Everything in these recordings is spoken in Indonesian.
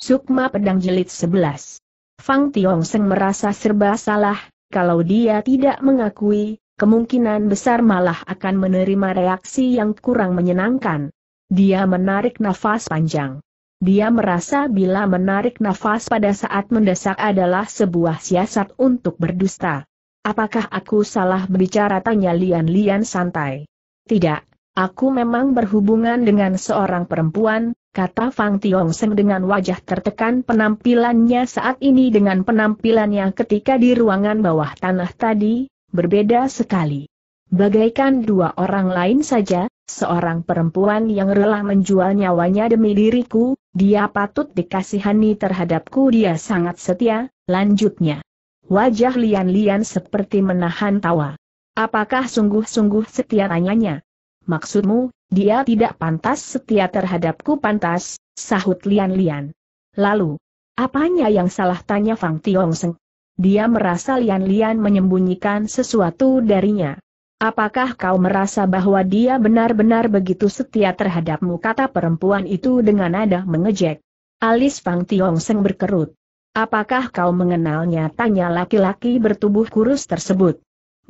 Sukma Pedang Jelit 11. Fang Tiong Seng merasa serba salah, kalau dia tidak mengakui, kemungkinan besar malah akan menerima reaksi yang kurang menyenangkan. Dia menarik nafas panjang. Dia merasa bila menarik nafas pada saat mendesak adalah sebuah siasat untuk berdusta. Apakah aku salah berbicara tanya Lian Lian santai? Tidak, aku memang berhubungan dengan seorang perempuan, kata Fang Tiongseng dengan wajah tertekan penampilannya saat ini dengan penampilannya ketika di ruangan bawah tanah tadi, berbeda sekali. Bagaikan dua orang lain saja, seorang perempuan yang rela menjual nyawanya demi diriku, dia patut dikasihani terhadapku dia sangat setia, lanjutnya. Wajah Lian-Lian seperti menahan tawa. Apakah sungguh-sungguh setia tanyanya? Maksudmu, dia tidak pantas setia terhadapku pantas, sahut Lian-Lian. Lalu, apanya yang salah tanya Fang Tiong Seng? Dia merasa Lian-Lian menyembunyikan sesuatu darinya. Apakah kau merasa bahwa dia benar-benar begitu setia terhadapmu kata perempuan itu dengan nada mengejek? Alis Fang Tiong Seng berkerut. Apakah kau mengenalnya tanya laki-laki bertubuh kurus tersebut?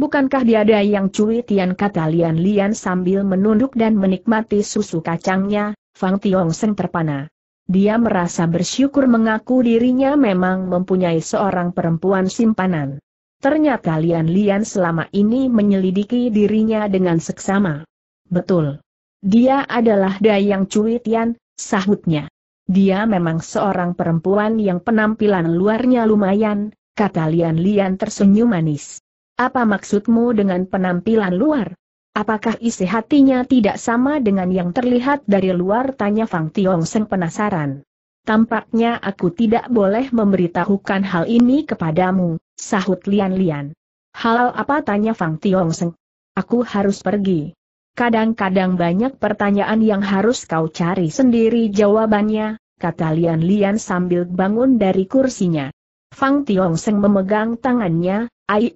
Bukankah dia ada yang cuy Tian kata Lian Lian sambil menunduk dan menikmati susu kacangnya, Fang Tiong Seng terpana. Dia merasa bersyukur mengaku dirinya memang mempunyai seorang perempuan simpanan. Ternyata Lian Lian selama ini menyelidiki dirinya dengan seksama. Betul. Dia adalah Dayang Cui Tian, sahutnya. Dia memang seorang perempuan yang penampilan luarnya lumayan, kata Lian Lian tersenyum manis. Apa maksudmu dengan penampilan luar? Apakah isi hatinya tidak sama dengan yang terlihat dari luar? Tanya Fang Tiong Seng penasaran. Tampaknya aku tidak boleh memberitahukan hal ini kepadamu, sahut Lian Lian. Hal apa tanya Fang Tiong Seng? Aku harus pergi. Kadang-kadang banyak pertanyaan yang harus kau cari sendiri jawabannya, kata Lian Lian sambil bangun dari kursinya. Fang Tiong Seng memegang tangannya, Ai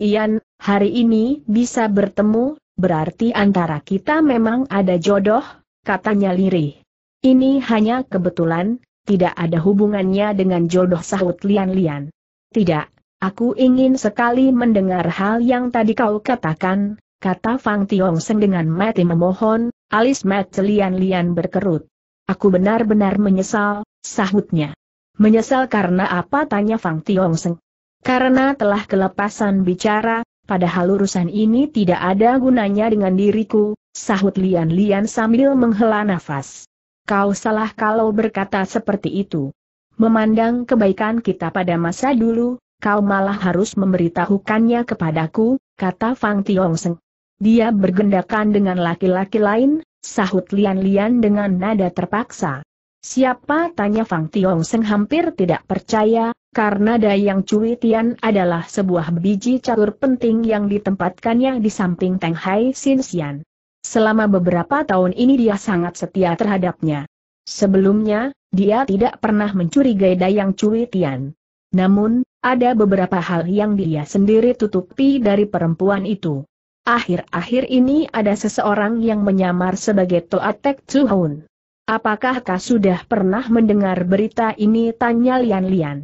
hari ini bisa bertemu, berarti antara kita memang ada jodoh, katanya lirih. Ini hanya kebetulan, tidak ada hubungannya dengan jodoh sahut Lian-Lian. Tidak, aku ingin sekali mendengar hal yang tadi kau katakan, kata Fang Tiong Seng dengan mati memohon, alis mati Lian-Lian berkerut. Aku benar-benar menyesal, sahutnya. Menyesal karena apa tanya Fang Tiong Seng. Karena telah kelepasan bicara, padahal urusan ini tidak ada gunanya dengan diriku, sahut Lian-Lian sambil menghela nafas. Kau salah kalau berkata seperti itu. Memandang kebaikan kita pada masa dulu, kau malah harus memberitahukannya kepadaku, kata Fang Tiongseng. Dia bergendakan dengan laki-laki lain, sahut Lian-Lian dengan nada terpaksa. Siapa tanya Fang Tiong Seng hampir tidak percaya, karena Dayang Cui Tian adalah sebuah biji catur penting yang ditempatkannya di samping Teng Hai Sin Xian. Selama beberapa tahun ini dia sangat setia terhadapnya. Sebelumnya, dia tidak pernah mencurigai Dayang Cui Tian. Namun, ada beberapa hal yang dia sendiri tutupi dari perempuan itu. Akhir-akhir ini ada seseorang yang menyamar sebagai Toatek Tsuhun. Apakah kau sudah pernah mendengar berita ini? Tanya Lian Lian.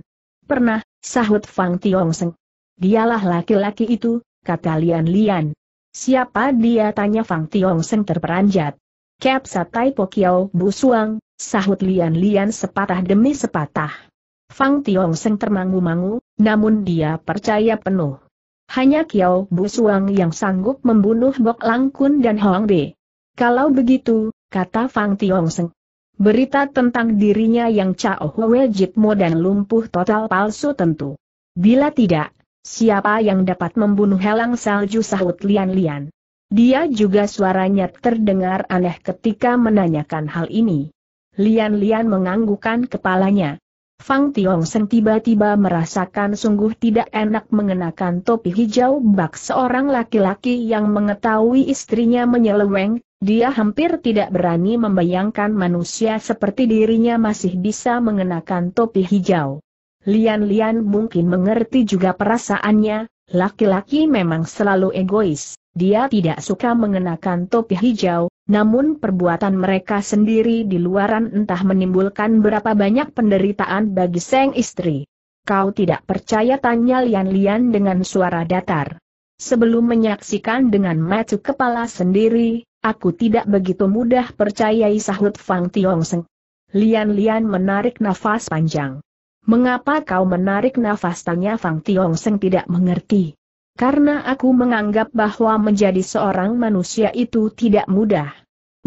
Pernah, sahut Fang Seng. Dialah laki-laki itu, kata Lian Lian. Siapa dia tanya Fang Seng terperanjat. Kep Satai Bu Suang, sahut Lian Lian sepatah demi sepatah. Fang Seng termangu-mangu, namun dia percaya penuh. Hanya Kiao Suang yang sanggup membunuh Bok Langkun dan Hong Be. Kalau begitu, kata Fang Seng, Berita tentang dirinya yang Cao Hwe Jitmo dan lumpuh total palsu tentu. Bila tidak, siapa yang dapat membunuh helang salju sahut lian-lian. Dia juga suaranya terdengar aneh ketika menanyakan hal ini. Lian-lian menganggukkan kepalanya. Fang Tiong sen tiba-tiba merasakan sungguh tidak enak mengenakan topi hijau bak seorang laki-laki yang mengetahui istrinya menyeleweng, dia hampir tidak berani membayangkan manusia seperti dirinya masih bisa mengenakan topi hijau. Lian-lian mungkin mengerti juga perasaannya, laki-laki memang selalu egois. Dia tidak suka mengenakan topi hijau, namun perbuatan mereka sendiri di luaran entah menimbulkan berapa banyak penderitaan bagi sang istri. Kau tidak percaya tanya lian-lian dengan suara datar. Sebelum menyaksikan dengan mata kepala sendiri, Aku tidak begitu mudah percayai sahut Fang Seng. Lian-lian menarik nafas panjang. Mengapa kau menarik nafas tanya Fang Seng tidak mengerti. Karena aku menganggap bahwa menjadi seorang manusia itu tidak mudah.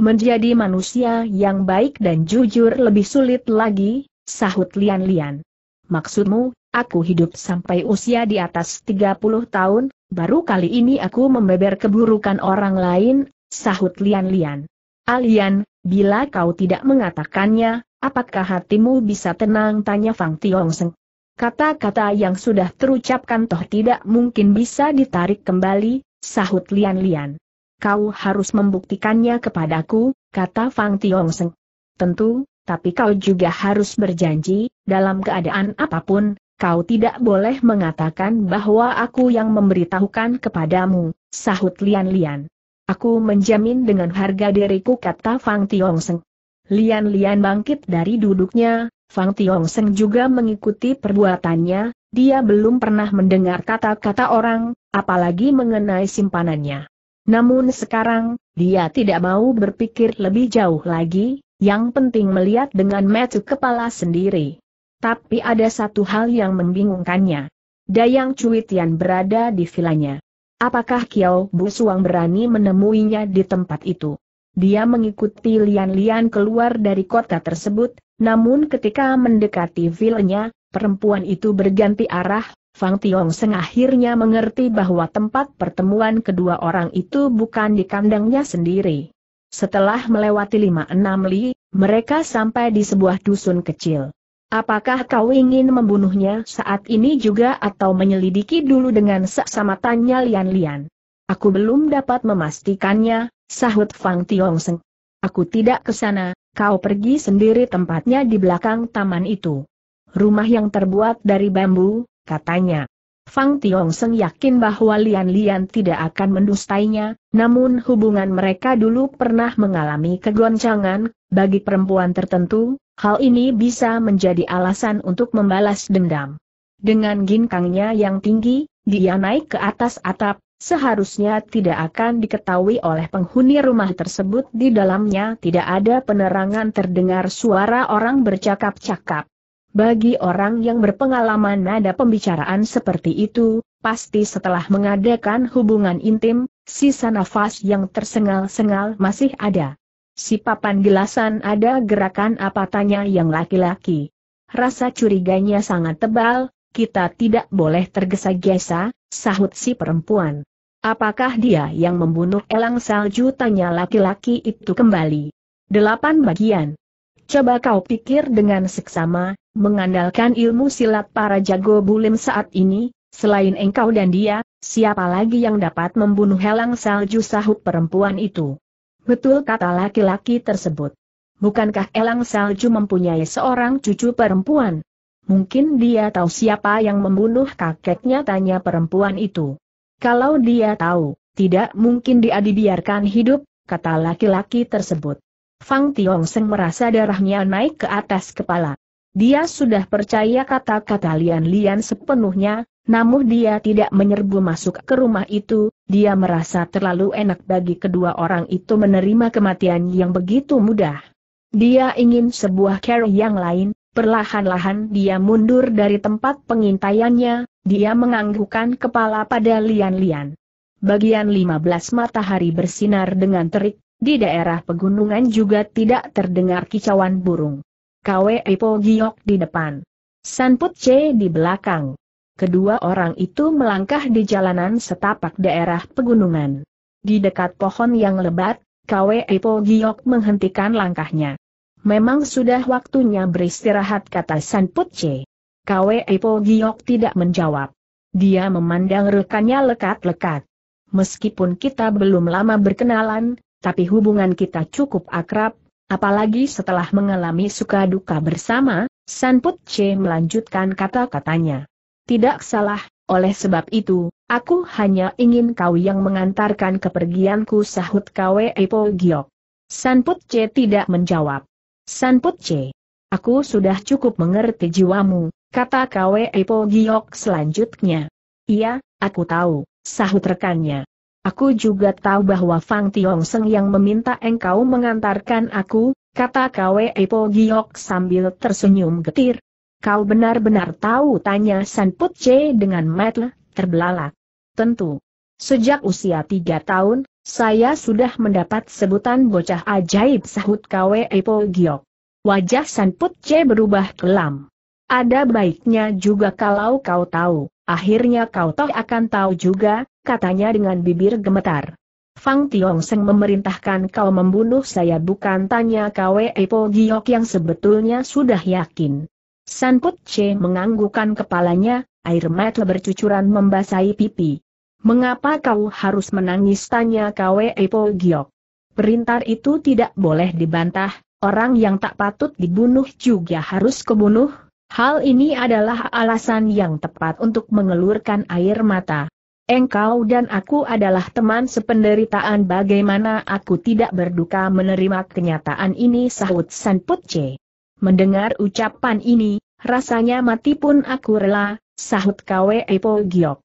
Menjadi manusia yang baik dan jujur lebih sulit lagi, sahut Lian-lian. Maksudmu, aku hidup sampai usia di atas 30 tahun, baru kali ini aku membeber keburukan orang lain, sahut Lian-Lian. Alian, ah, bila kau tidak mengatakannya, apakah hatimu bisa tenang tanya Fang Tiongseng. Kata-kata yang sudah terucapkan toh tidak mungkin bisa ditarik kembali, sahut Lian-Lian. Kau harus membuktikannya kepadaku, kata Fang Tiongseng. Tentu, tapi kau juga harus berjanji, dalam keadaan apapun, kau tidak boleh mengatakan bahwa aku yang memberitahukan kepadamu, sahut Lian-Lian. Aku menjamin dengan harga diriku kata Fang Tiongseng. Lian-lian bangkit dari duduknya, Fang Tiongseng juga mengikuti perbuatannya, dia belum pernah mendengar kata-kata orang, apalagi mengenai simpanannya. Namun sekarang, dia tidak mau berpikir lebih jauh lagi, yang penting melihat dengan metu kepala sendiri. Tapi ada satu hal yang membingungkannya. Dayang Cuitian berada di vilanya. Apakah Kiao Busuang berani menemuinya di tempat itu? Dia mengikuti lian-lian keluar dari kota tersebut, namun ketika mendekati vilnya, perempuan itu berganti arah, Fang Tiong Seng akhirnya mengerti bahwa tempat pertemuan kedua orang itu bukan di kandangnya sendiri. Setelah melewati lima enam li, mereka sampai di sebuah dusun kecil. Apakah kau ingin membunuhnya saat ini juga atau menyelidiki dulu dengan seksama tanya Lian-Lian? Aku belum dapat memastikannya, sahut Fang Seng. Aku tidak ke sana, kau pergi sendiri tempatnya di belakang taman itu. Rumah yang terbuat dari bambu, katanya. Fang Seng yakin bahwa Lian-Lian tidak akan mendustainya, namun hubungan mereka dulu pernah mengalami kegoncangan, bagi perempuan tertentu, Hal ini bisa menjadi alasan untuk membalas dendam. Dengan ginkangnya yang tinggi, dia naik ke atas atap, seharusnya tidak akan diketahui oleh penghuni rumah tersebut di dalamnya tidak ada penerangan terdengar suara orang bercakap-cakap. Bagi orang yang berpengalaman nada pembicaraan seperti itu, pasti setelah mengadakan hubungan intim, sisa nafas yang tersengal-sengal masih ada. Si papan gelasan ada gerakan apa tanya yang laki-laki. Rasa curiganya sangat tebal, kita tidak boleh tergesa-gesa, sahut si perempuan. Apakah dia yang membunuh elang salju tanya laki-laki itu kembali. Delapan bagian. Coba kau pikir dengan seksama, mengandalkan ilmu silat para jago bulim saat ini, selain engkau dan dia, siapa lagi yang dapat membunuh elang salju sahut perempuan itu. Betul kata laki-laki tersebut. Bukankah Elang Salju mempunyai seorang cucu perempuan? Mungkin dia tahu siapa yang membunuh kakeknya tanya perempuan itu. Kalau dia tahu, tidak mungkin dia dibiarkan hidup, kata laki-laki tersebut. Fang Tiong Seng merasa darahnya naik ke atas kepala. Dia sudah percaya kata-kata Lian Lian sepenuhnya, namun dia tidak menyerbu masuk ke rumah itu, dia merasa terlalu enak bagi kedua orang itu menerima kematian yang begitu mudah. Dia ingin sebuah care yang lain, perlahan-lahan dia mundur dari tempat pengintaiannya, dia menganggukkan kepala pada lian-lian. Bagian 15 matahari bersinar dengan terik, di daerah pegunungan juga tidak terdengar kicauan burung. Kwe Epo Giok di depan. Sanput C di belakang kedua orang itu melangkah di jalanan setapak daerah pegunungan. Di dekat pohon yang lebat, Kwe Ipo Giok menghentikan langkahnya. Memang sudah waktunya beristirahat kata San Putche. Kwe Ipo Giok tidak menjawab. Dia memandang rekannya lekat-lekat. Meskipun kita belum lama berkenalan, tapi hubungan kita cukup akrab, apalagi setelah mengalami suka duka bersama, San Putche melanjutkan kata-katanya. Tidak salah, oleh sebab itu, aku hanya ingin kau yang mengantarkan kepergianku sahut Kwe Epo Giok. Sanput C tidak menjawab. Sanput C, aku sudah cukup mengerti jiwamu, kata Kwe Epo Giok selanjutnya. Iya, aku tahu, sahut rekannya. Aku juga tahu bahwa Fang Tiong Seng yang meminta engkau mengantarkan aku, kata Kwe Epo Giok sambil tersenyum getir, Kau benar-benar tahu tanya San Put Che dengan metle, terbelalak. Tentu. Sejak usia tiga tahun, saya sudah mendapat sebutan bocah ajaib sahut Kwe Epo Giok. Wajah San Put Che berubah kelam. Ada baiknya juga kalau kau tahu, akhirnya kau toh akan tahu juga, katanya dengan bibir gemetar. Fang Tiong Seng memerintahkan kau membunuh saya bukan tanya Kwe Epo Giok yang sebetulnya sudah yakin. Put Che menganggukan kepalanya, air mata bercucuran membasahi pipi. Mengapa kau harus menangis tanya Kwe Epo Giok? Perintah itu tidak boleh dibantah, orang yang tak patut dibunuh juga harus kebunuh. Hal ini adalah alasan yang tepat untuk mengelurkan air mata. Engkau dan aku adalah teman sependeritaan bagaimana aku tidak berduka menerima kenyataan ini sahut Put Che. Mendengar ucapan ini, rasanya mati pun aku rela, sahut Kwe Epo Giok.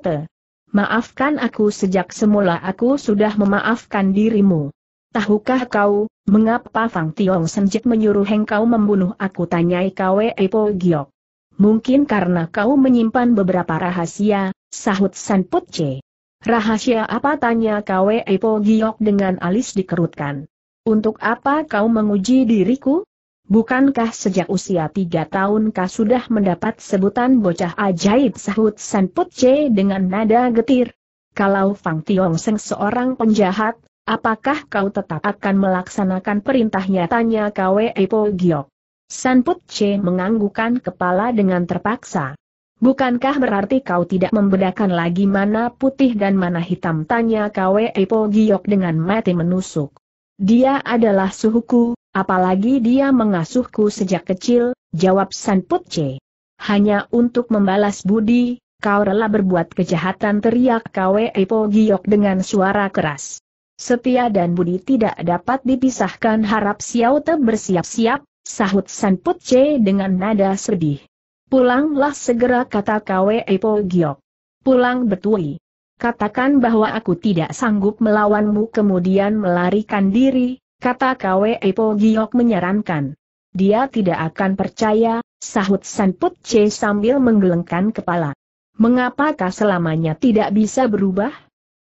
Te, Maafkan aku sejak semula aku sudah memaafkan dirimu. Tahukah kau, mengapa Fang Tiong Senjik menyuruh Kau membunuh aku tanya Kwe Epo Giok. Mungkin karena kau menyimpan beberapa rahasia, sahut San Put Che. Rahasia apa tanya Kwe Epo Giok dengan alis dikerutkan. Untuk apa kau menguji diriku? Bukankah sejak usia tiga tahun kau sudah mendapat sebutan bocah ajaib sahut San Put Che dengan nada getir? Kalau Fang Tiong Seng seorang penjahat, apakah kau tetap akan melaksanakan perintahnya tanya Kwe Po Giok? San Put Che menganggukkan kepala dengan terpaksa. Bukankah berarti kau tidak membedakan lagi mana putih dan mana hitam tanya Kwe Po Giok dengan mati menusuk. Dia adalah suhuku, Apalagi dia mengasuhku sejak kecil, jawab San Putce. Hanya untuk membalas budi, kau rela berbuat kejahatan teriak Kwe Epo Giok dengan suara keras. Setia dan budi tidak dapat dipisahkan harap Xiao Te bersiap-siap, sahut San Putce dengan nada sedih. Pulanglah segera kata Kwe Epo Giok. Pulang betui. Katakan bahwa aku tidak sanggup melawanmu kemudian melarikan diri, Kata Kwe Po Giok menyarankan. Dia tidak akan percaya, sahut Sanput C sambil menggelengkan kepala. Mengapakah selamanya tidak bisa berubah?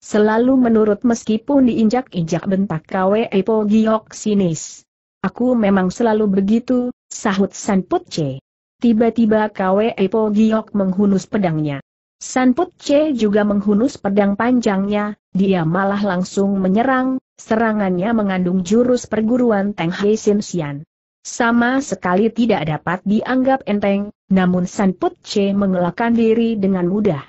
Selalu menurut meskipun diinjak-injak bentak Kwe Po Giok sinis. Aku memang selalu begitu, sahut Sanput C. Tiba-tiba Kwe Po Giok menghunus pedangnya. Sanput C juga menghunus pedang panjangnya, dia malah langsung menyerang, Serangannya mengandung jurus perguruan Teng Hei Sin Sian. Sama sekali tidak dapat dianggap enteng, namun San Put Che mengelakkan diri dengan mudah.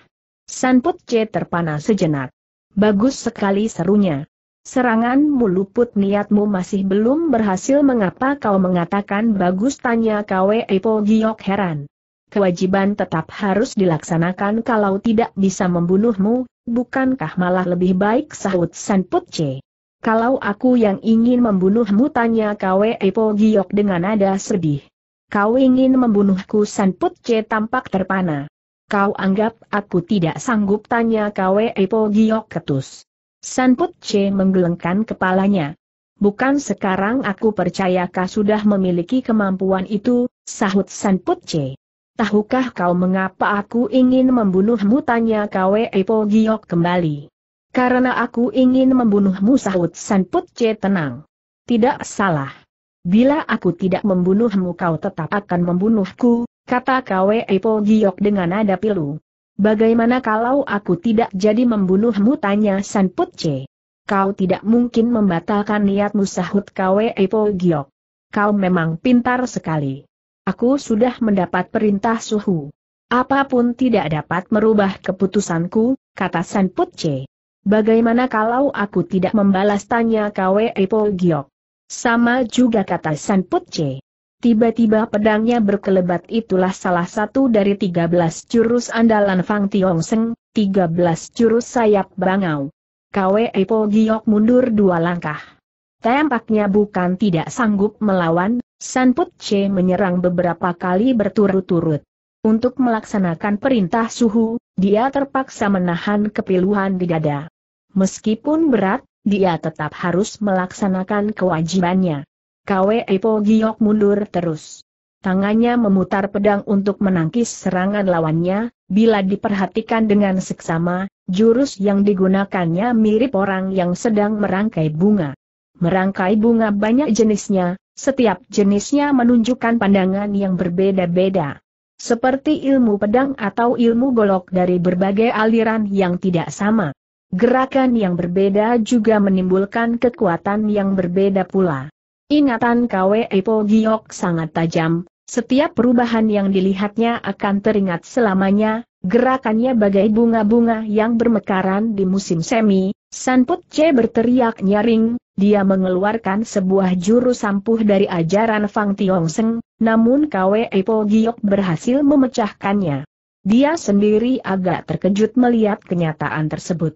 San Put Che terpana sejenak. Bagus sekali serunya. Serangan luput niatmu masih belum berhasil mengapa kau mengatakan bagus tanya Kwe Epo Giok heran. Kewajiban tetap harus dilaksanakan kalau tidak bisa membunuhmu, bukankah malah lebih baik sahut San Che. Kalau aku yang ingin membunuhmu tanya Kwe Po Giok dengan nada sedih. Kau ingin membunuhku Sanput C tampak terpana. Kau anggap aku tidak sanggup tanya Kwe Po Giok ketus. Sanput C menggelengkan kepalanya. Bukan sekarang aku percaya kau sudah memiliki kemampuan itu, sahut Sanput C. Tahukah kau mengapa aku ingin membunuhmu tanya Kwe Po Giok kembali. Karena aku ingin membunuhmu sahut San Put C tenang. Tidak salah. Bila aku tidak membunuhmu kau tetap akan membunuhku, kata Kwe Po Giok dengan nada pilu. Bagaimana kalau aku tidak jadi membunuhmu tanya San Put C. Kau tidak mungkin membatalkan niatmu sahut Kwe Po Giok. Kau memang pintar sekali. Aku sudah mendapat perintah suhu. Apapun tidak dapat merubah keputusanku, kata San Put C. Bagaimana kalau aku tidak membalas tanya Kwe Po Giok? Sama juga kata San Put Tiba-tiba pedangnya berkelebat itulah salah satu dari tiga belas jurus andalan Fang Tiong Seng, belas jurus sayap bangau. Kwe Po Giok mundur dua langkah. Tampaknya bukan tidak sanggup melawan, San Put menyerang beberapa kali berturut-turut. Untuk melaksanakan perintah suhu, dia terpaksa menahan kepiluhan di dada. Meskipun berat, dia tetap harus melaksanakan kewajibannya. Kwe Po Giok mundur terus. Tangannya memutar pedang untuk menangkis serangan lawannya, bila diperhatikan dengan seksama, jurus yang digunakannya mirip orang yang sedang merangkai bunga. Merangkai bunga banyak jenisnya, setiap jenisnya menunjukkan pandangan yang berbeda-beda. Seperti ilmu pedang atau ilmu golok dari berbagai aliran yang tidak sama. Gerakan yang berbeda juga menimbulkan kekuatan yang berbeda pula. Ingatan Kwe Epo Giok sangat tajam, setiap perubahan yang dilihatnya akan teringat selamanya, gerakannya bagai bunga-bunga yang bermekaran di musim semi, Sanput C berteriak nyaring, dia mengeluarkan sebuah jurus sampuh dari ajaran Fang Tiongseng, namun Kwe Epo Giok berhasil memecahkannya. Dia sendiri agak terkejut melihat kenyataan tersebut.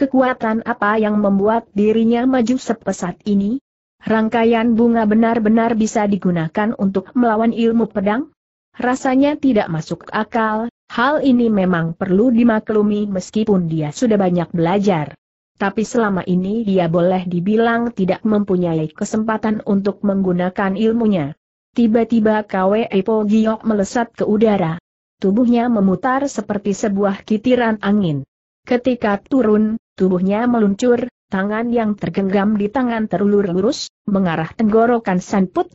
Kekuatan apa yang membuat dirinya maju sepesat ini? Rangkaian bunga benar-benar bisa digunakan untuk melawan ilmu pedang? Rasanya tidak masuk akal, hal ini memang perlu dimaklumi meskipun dia sudah banyak belajar. Tapi selama ini dia boleh dibilang tidak mempunyai kesempatan untuk menggunakan ilmunya. Tiba-tiba Kwe Epo Giok melesat ke udara. Tubuhnya memutar seperti sebuah kitiran angin. Ketika turun, tubuhnya meluncur, tangan yang tergenggam di tangan terulur lurus, mengarah tenggorokan San Put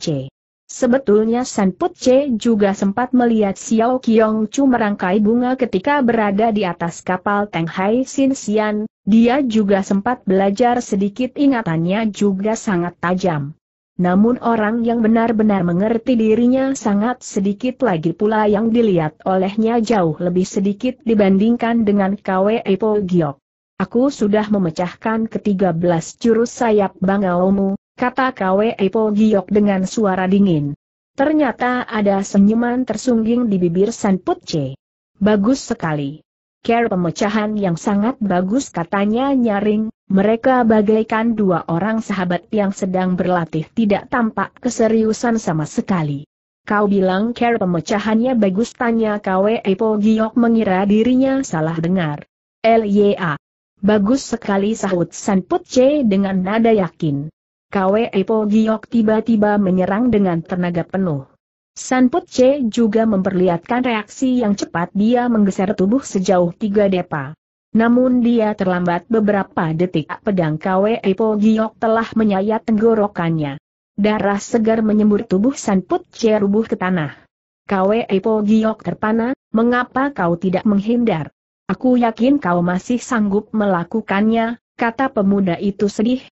Sebetulnya San Put juga sempat melihat Xiao Qiong Chu merangkai bunga ketika berada di atas kapal Teng Hai Sin Xian, dia juga sempat belajar sedikit ingatannya juga sangat tajam. Namun orang yang benar-benar mengerti dirinya sangat sedikit lagi pula yang dilihat olehnya jauh lebih sedikit dibandingkan dengan KW Epo Giok. Aku sudah memecahkan ke-13 jurus sayap bangaomu, kata KW Epo Giok dengan suara dingin. Ternyata ada senyuman tersungging di bibir San Putce. Bagus sekali. Care pemecahan yang sangat bagus katanya nyaring, mereka bagaikan dua orang sahabat yang sedang berlatih tidak tampak keseriusan sama sekali. Kau bilang care pemecahannya bagus tanya KWE Epo Giok mengira dirinya salah dengar. LYA. Bagus sekali sahut Sanput C dengan nada yakin. KWE Epo Giok tiba-tiba menyerang dengan tenaga penuh. Sanput C juga memperlihatkan reaksi yang cepat dia menggeser tubuh sejauh tiga depa. Namun dia terlambat beberapa detik pedang KWE Po Giok telah menyayat tenggorokannya. Darah segar menyembur tubuh Put Che rubuh ke tanah. KWE Po Giok terpana, mengapa kau tidak menghindar? Aku yakin kau masih sanggup melakukannya, kata pemuda itu sedih,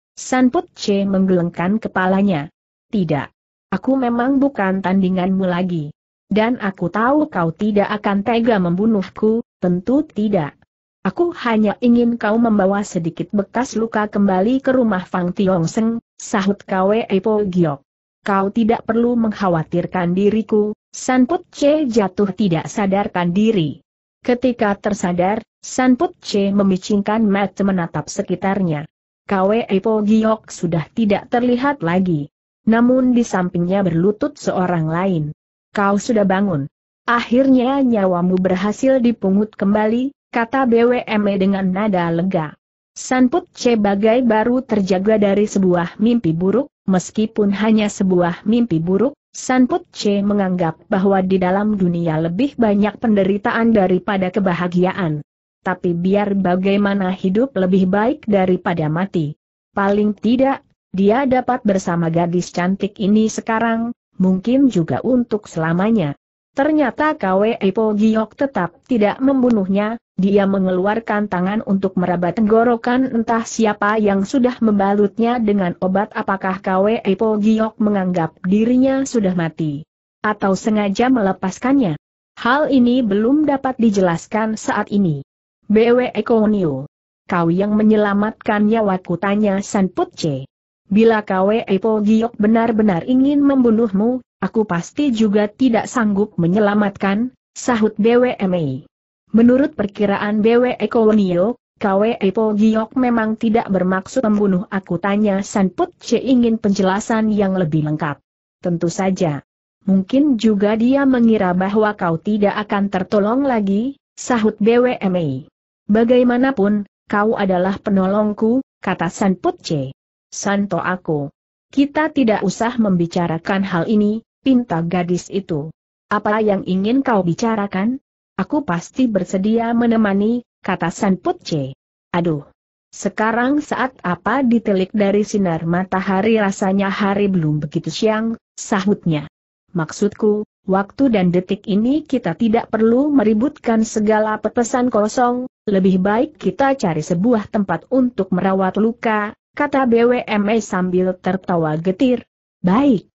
Put Che menggelengkan kepalanya. Tidak. Aku memang bukan tandinganmu lagi. Dan aku tahu kau tidak akan tega membunuhku, tentu tidak. Aku hanya ingin kau membawa sedikit bekas luka kembali ke rumah Fang Tiong Seng, sahut Kwe Epo Giok. Kau tidak perlu mengkhawatirkan diriku, Sanput Che jatuh tidak sadarkan diri. Ketika tersadar, Sanput Che memicingkan mata menatap sekitarnya. Kwe Epo Giok sudah tidak terlihat lagi. Namun di sampingnya berlutut seorang lain. Kau sudah bangun. Akhirnya nyawamu berhasil dipungut kembali, kata BWME dengan nada lega. Sanput C bagai baru terjaga dari sebuah mimpi buruk, meskipun hanya sebuah mimpi buruk, Sanput C menganggap bahwa di dalam dunia lebih banyak penderitaan daripada kebahagiaan. Tapi biar bagaimana hidup lebih baik daripada mati. Paling tidak, dia dapat bersama gadis cantik ini sekarang, mungkin juga untuk selamanya. Ternyata Kwe Po Giok tetap tidak membunuhnya, dia mengeluarkan tangan untuk meraba tenggorokan entah siapa yang sudah membalutnya dengan obat apakah Kwe Po Giok menganggap dirinya sudah mati. Atau sengaja melepaskannya. Hal ini belum dapat dijelaskan saat ini. BW Ekonio. Kau yang menyelamatkan nyawaku tanya San Putce. Bila Kwe Po Giok benar-benar ingin membunuhmu, Aku pasti juga tidak sanggup menyelamatkan, sahut BWMI. Menurut perkiraan BWE Kolonio, KWE Epo Giok memang tidak bermaksud membunuh aku tanya Sanput C ingin penjelasan yang lebih lengkap. Tentu saja. Mungkin juga dia mengira bahwa kau tidak akan tertolong lagi, sahut BWMI. Bagaimanapun, kau adalah penolongku, kata Sanput C. Santo aku. Kita tidak usah membicarakan hal ini, pinta gadis itu. Apa yang ingin kau bicarakan? Aku pasti bersedia menemani, kata San Putce. Aduh. Sekarang saat apa ditelik dari sinar matahari rasanya hari belum begitu siang, sahutnya. Maksudku, waktu dan detik ini kita tidak perlu meributkan segala petesan kosong, lebih baik kita cari sebuah tempat untuk merawat luka, kata BWME sambil tertawa getir. Baik.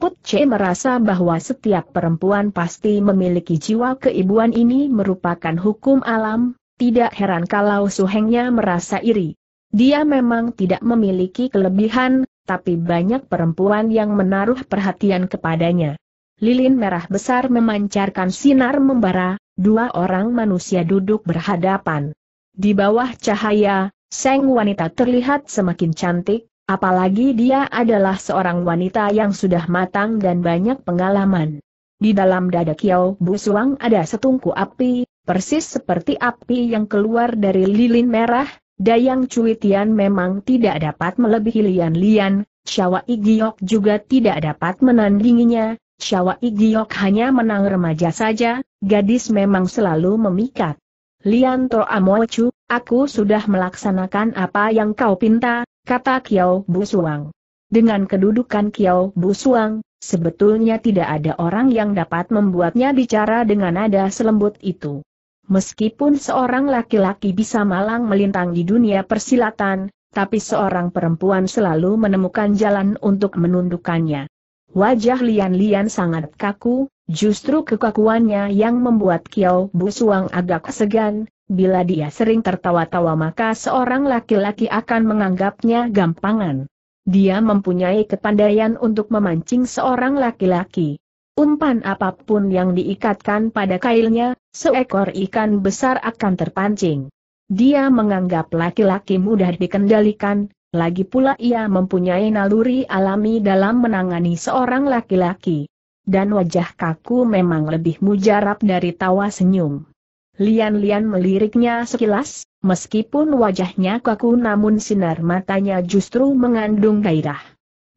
Put C merasa bahwa setiap perempuan pasti memiliki jiwa keibuan ini merupakan hukum alam, tidak heran kalau suhengnya merasa iri. Dia memang tidak memiliki kelebihan, tapi banyak perempuan yang menaruh perhatian kepadanya. Lilin merah besar memancarkan sinar membara, dua orang manusia duduk berhadapan. Di bawah cahaya, seng wanita terlihat semakin cantik, Apalagi dia adalah seorang wanita yang sudah matang dan banyak pengalaman. Di dalam dada Kiao Busuang ada setungku api, persis seperti api yang keluar dari lilin merah, Dayang Cuitian memang tidak dapat melebihi Lian Lian, Syawa Igiok juga tidak dapat menandinginya, Syawa Igiok hanya menang remaja saja, gadis memang selalu memikat. Lian Toa Mochu, aku sudah melaksanakan apa yang kau pinta, kata Kiao Busuang. Dengan kedudukan Kiao Busuang, sebetulnya tidak ada orang yang dapat membuatnya bicara dengan nada selembut itu. Meskipun seorang laki-laki bisa malang melintang di dunia persilatan, tapi seorang perempuan selalu menemukan jalan untuk menundukkannya. Wajah Lian Lian sangat kaku, Justru kekakuannya yang membuat Kiao Busuang agak segan, bila dia sering tertawa-tawa maka seorang laki-laki akan menganggapnya gampangan. Dia mempunyai kepandaian untuk memancing seorang laki-laki. Umpan apapun yang diikatkan pada kailnya, seekor ikan besar akan terpancing. Dia menganggap laki-laki mudah dikendalikan, lagi pula ia mempunyai naluri alami dalam menangani seorang laki-laki dan wajah kaku memang lebih mujarab dari tawa senyum. Lian-lian meliriknya sekilas, meskipun wajahnya kaku namun sinar matanya justru mengandung gairah.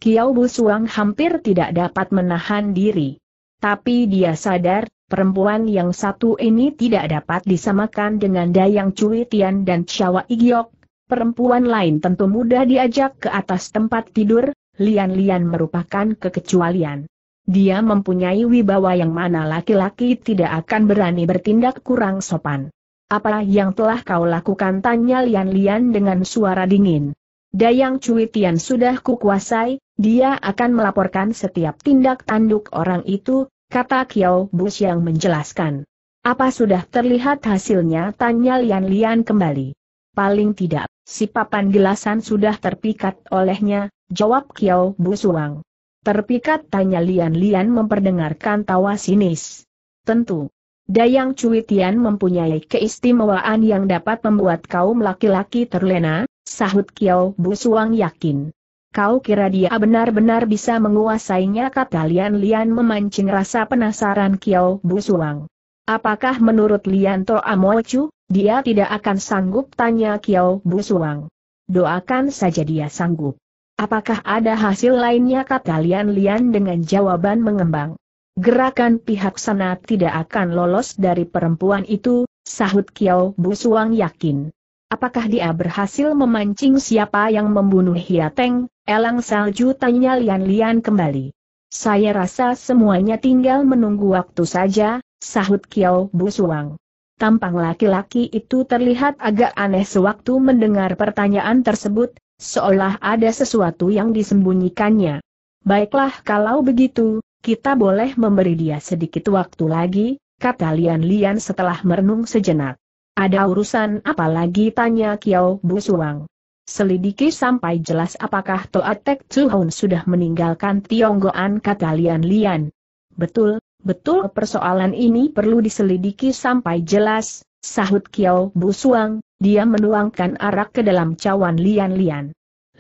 Kiau Busuang hampir tidak dapat menahan diri. Tapi dia sadar, perempuan yang satu ini tidak dapat disamakan dengan Dayang Cui Tian dan Chawa Igiok. Perempuan lain tentu mudah diajak ke atas tempat tidur, Lian-Lian merupakan kekecualian. Dia mempunyai wibawa yang mana laki-laki tidak akan berani bertindak kurang sopan. Apa yang telah kau lakukan tanya Lian-Lian dengan suara dingin. Dayang Cui Tian sudah kukuasai, dia akan melaporkan setiap tindak tanduk orang itu, kata Kiao Bus yang menjelaskan. Apa sudah terlihat hasilnya tanya Lian-Lian kembali. Paling tidak, si papan gelasan sudah terpikat olehnya, jawab Kiao Suang. Terpikat tanya Lian-Lian memperdengarkan tawa sinis. Tentu. Dayang Cuitian mempunyai keistimewaan yang dapat membuat kaum laki-laki terlena, sahut Kiao Busuang yakin. Kau kira dia benar-benar bisa menguasainya kata Lian-Lian memancing rasa penasaran Kiao Busuang. Apakah menurut Lian To Chu, dia tidak akan sanggup tanya Kiao Busuang. Doakan saja dia sanggup. Apakah ada hasil lainnya kata Lian Lian dengan jawaban mengembang? Gerakan pihak sana tidak akan lolos dari perempuan itu, sahut Kiao Suang yakin. Apakah dia berhasil memancing siapa yang membunuh Hiateng? Elang salju tanya Lian Lian kembali. Saya rasa semuanya tinggal menunggu waktu saja, sahut Kiao Suang. Tampang laki-laki itu terlihat agak aneh sewaktu mendengar pertanyaan tersebut, Seolah ada sesuatu yang disembunyikannya. Baiklah kalau begitu, kita boleh memberi dia sedikit waktu lagi, kata Lian Lian setelah merenung sejenak. Ada urusan apa lagi tanya Kiao Suang. Selidiki sampai jelas apakah Toa Tek Chuhun sudah meninggalkan Tionggoan kata Lian Lian. Betul, betul persoalan ini perlu diselidiki sampai jelas, Sahut Kiao Busuang, dia menuangkan arak ke dalam cawan Lian Lian.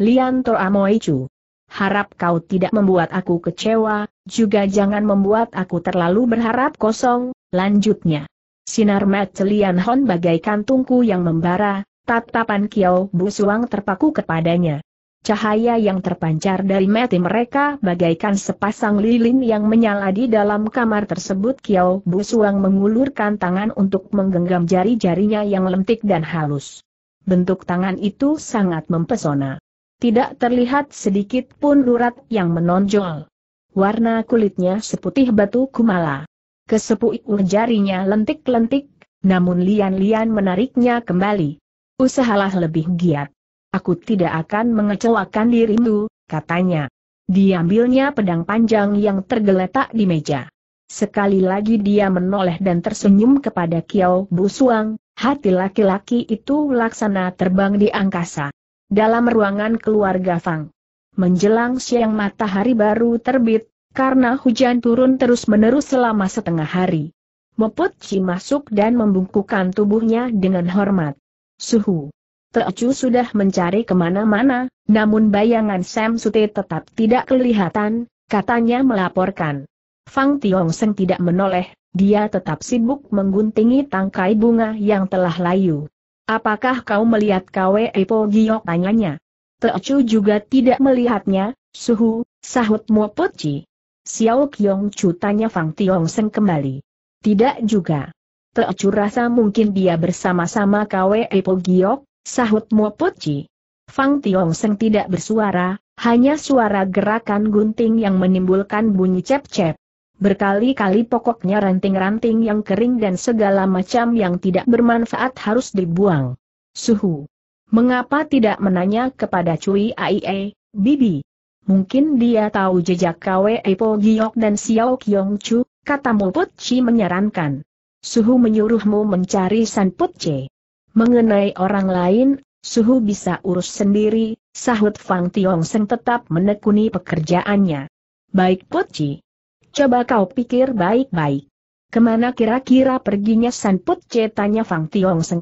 Lian Toa Harap kau tidak membuat aku kecewa, juga jangan membuat aku terlalu berharap kosong, lanjutnya. Sinar mata Lian Hon bagaikan tungku yang membara, tatapan Kiao Busuang terpaku kepadanya. Cahaya yang terpancar dari mati mereka bagaikan sepasang lilin yang menyala di dalam kamar tersebut Kiao Busuang mengulurkan tangan untuk menggenggam jari-jarinya yang lentik dan halus. Bentuk tangan itu sangat mempesona. Tidak terlihat sedikit pun urat yang menonjol. Warna kulitnya seputih batu kumala. Kesepuik jarinya lentik-lentik, namun lian-lian menariknya kembali. Usahalah lebih giat. Aku tidak akan mengecewakan dirimu, katanya. Diambilnya pedang panjang yang tergeletak di meja. Sekali lagi dia menoleh dan tersenyum kepada Kiao Busuang, hati laki-laki itu laksana terbang di angkasa. Dalam ruangan keluarga Fang. Menjelang siang matahari baru terbit, karena hujan turun terus-menerus selama setengah hari. Moput Chi masuk dan membungkukan tubuhnya dengan hormat. Suhu Teocu sudah mencari kemana-mana, namun bayangan Sam Sute tetap tidak kelihatan, katanya melaporkan. Fang Tiong Seng tidak menoleh, dia tetap sibuk mengguntingi tangkai bunga yang telah layu. Apakah kau melihat Kwe Epo Giok tanyanya? Teocu juga tidak melihatnya, suhu, sahut Mo Poci. Xiao Kiong Chu tanya Fang Tiong Seng kembali. Tidak juga. Teocu rasa mungkin dia bersama-sama Kwe Epo Giok, Sahut Mopoci. Fang Tiong Seng tidak bersuara, hanya suara gerakan gunting yang menimbulkan bunyi cep-cep. Berkali-kali pokoknya ranting-ranting yang kering dan segala macam yang tidak bermanfaat harus dibuang. Suhu. Mengapa tidak menanya kepada Cui Aie, Bibi? Mungkin dia tahu jejak Kwe Po Giok dan Xiao Kiong Chu, kata Mulput Chi menyarankan. Suhu menyuruhmu mencari San Put Mengenai orang lain, Suhu bisa urus sendiri, sahut Fang Tiong Seng tetap menekuni pekerjaannya. Baik Poci. Coba kau pikir baik-baik. Kemana kira-kira perginya San Poci tanya Fang Tiong Seng.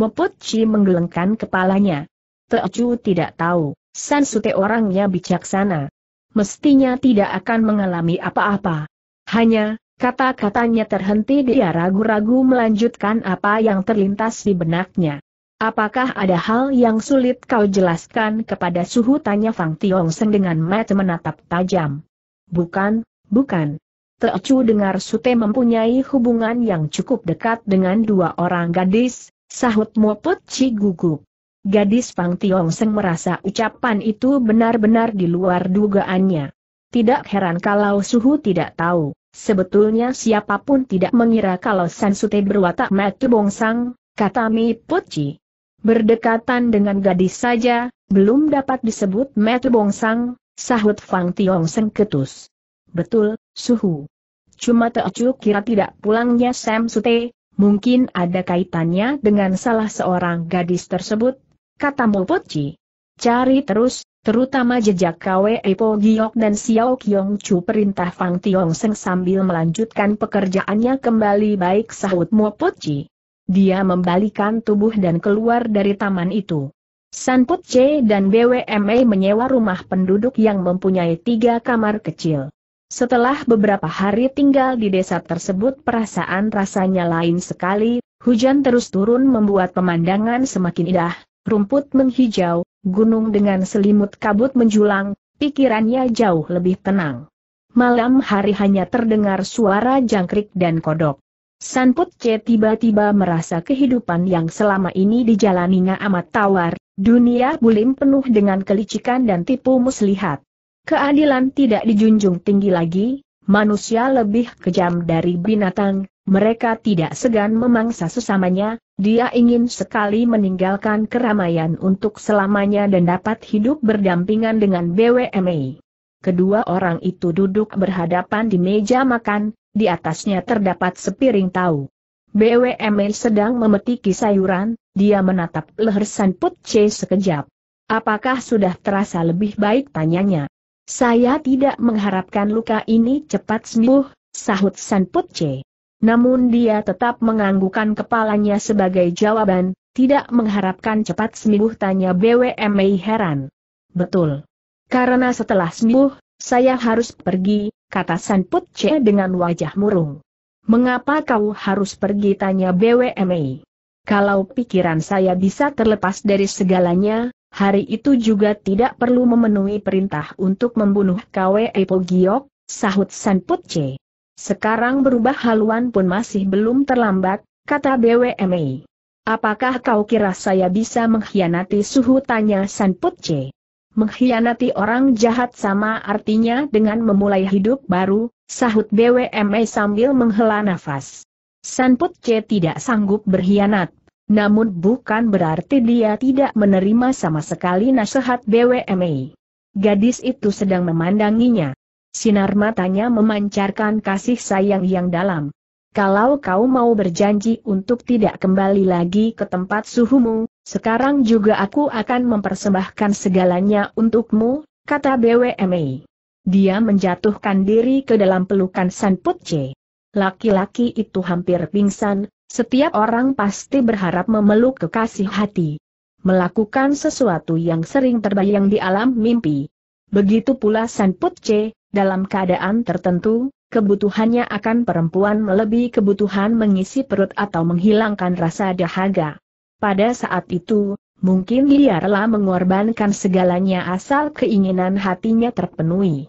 Mo Poci menggelengkan kepalanya. Teocu tidak tahu, San Sute orangnya bijaksana. Mestinya tidak akan mengalami apa-apa. Hanya, Kata-katanya terhenti dia ragu-ragu melanjutkan apa yang terlintas di benaknya. Apakah ada hal yang sulit kau jelaskan kepada suhu tanya Fang Tiong Seng dengan mata menatap tajam. Bukan, bukan. Teocu dengar Sute mempunyai hubungan yang cukup dekat dengan dua orang gadis, sahut Moput Ci gugup. Gadis Fang Tiong Seng merasa ucapan itu benar-benar di luar dugaannya. Tidak heran kalau Suhu tidak tahu. Sebetulnya siapapun tidak mengira kalau Sansute berwatak matu bongsang, kata Mi Putji. Berdekatan dengan gadis saja, belum dapat disebut matu bongsang, sahut Fang Tiong Seng ketus. Betul, suhu. Cuma Teocu kira tidak pulangnya Sam Sute, mungkin ada kaitannya dengan salah seorang gadis tersebut, kata Mu Putji. Cari terus, terutama jejak Kwe Po Giok dan Xiao Kiong Chu perintah Fang Tiong Seng sambil melanjutkan pekerjaannya kembali baik sahut Mo Chi. Dia membalikan tubuh dan keluar dari taman itu. San Put Chi dan BWMA menyewa rumah penduduk yang mempunyai tiga kamar kecil. Setelah beberapa hari tinggal di desa tersebut perasaan rasanya lain sekali, hujan terus turun membuat pemandangan semakin indah, rumput menghijau, gunung dengan selimut kabut menjulang, pikirannya jauh lebih tenang. Malam hari hanya terdengar suara jangkrik dan kodok. Sanput Che tiba-tiba merasa kehidupan yang selama ini dijalaninya amat tawar, dunia bulim penuh dengan kelicikan dan tipu muslihat. Keadilan tidak dijunjung tinggi lagi, manusia lebih kejam dari binatang, mereka tidak segan memangsa sesamanya, dia ingin sekali meninggalkan keramaian untuk selamanya dan dapat hidup berdampingan dengan BWMA. Kedua orang itu duduk berhadapan di meja makan, di atasnya terdapat sepiring tahu. BWMA sedang memetiki sayuran, dia menatap leher San C sekejap. Apakah sudah terasa lebih baik tanyanya? Saya tidak mengharapkan luka ini cepat sembuh, sahut San C. Namun dia tetap menganggukkan kepalanya sebagai jawaban, tidak mengharapkan cepat sembuh tanya BWMI heran. Betul. Karena setelah sembuh, saya harus pergi, kata Sanput C dengan wajah murung. Mengapa kau harus pergi tanya BWMI? Kalau pikiran saya bisa terlepas dari segalanya, hari itu juga tidak perlu memenuhi perintah untuk membunuh KWE Pogiok, sahut Sanput C. Sekarang berubah haluan pun masih belum terlambat, kata BWMI. Apakah kau kira saya bisa mengkhianati suhu tanya San Putce? Mengkhianati orang jahat sama artinya dengan memulai hidup baru, sahut BWMI sambil menghela nafas. San Putce tidak sanggup berkhianat, namun bukan berarti dia tidak menerima sama sekali nasihat BWMI. Gadis itu sedang memandanginya. Sinar matanya memancarkan kasih sayang yang dalam. Kalau kau mau berjanji untuk tidak kembali lagi ke tempat suhumu, sekarang juga aku akan mempersembahkan segalanya untukmu, kata BWMA. Dia menjatuhkan diri ke dalam pelukan San Putce. Laki-laki itu hampir pingsan, setiap orang pasti berharap memeluk kekasih hati. Melakukan sesuatu yang sering terbayang di alam mimpi. Begitu pula San Putce, dalam keadaan tertentu, kebutuhannya akan perempuan melebihi kebutuhan mengisi perut atau menghilangkan rasa dahaga. Pada saat itu, mungkin dia rela mengorbankan segalanya asal keinginan hatinya terpenuhi.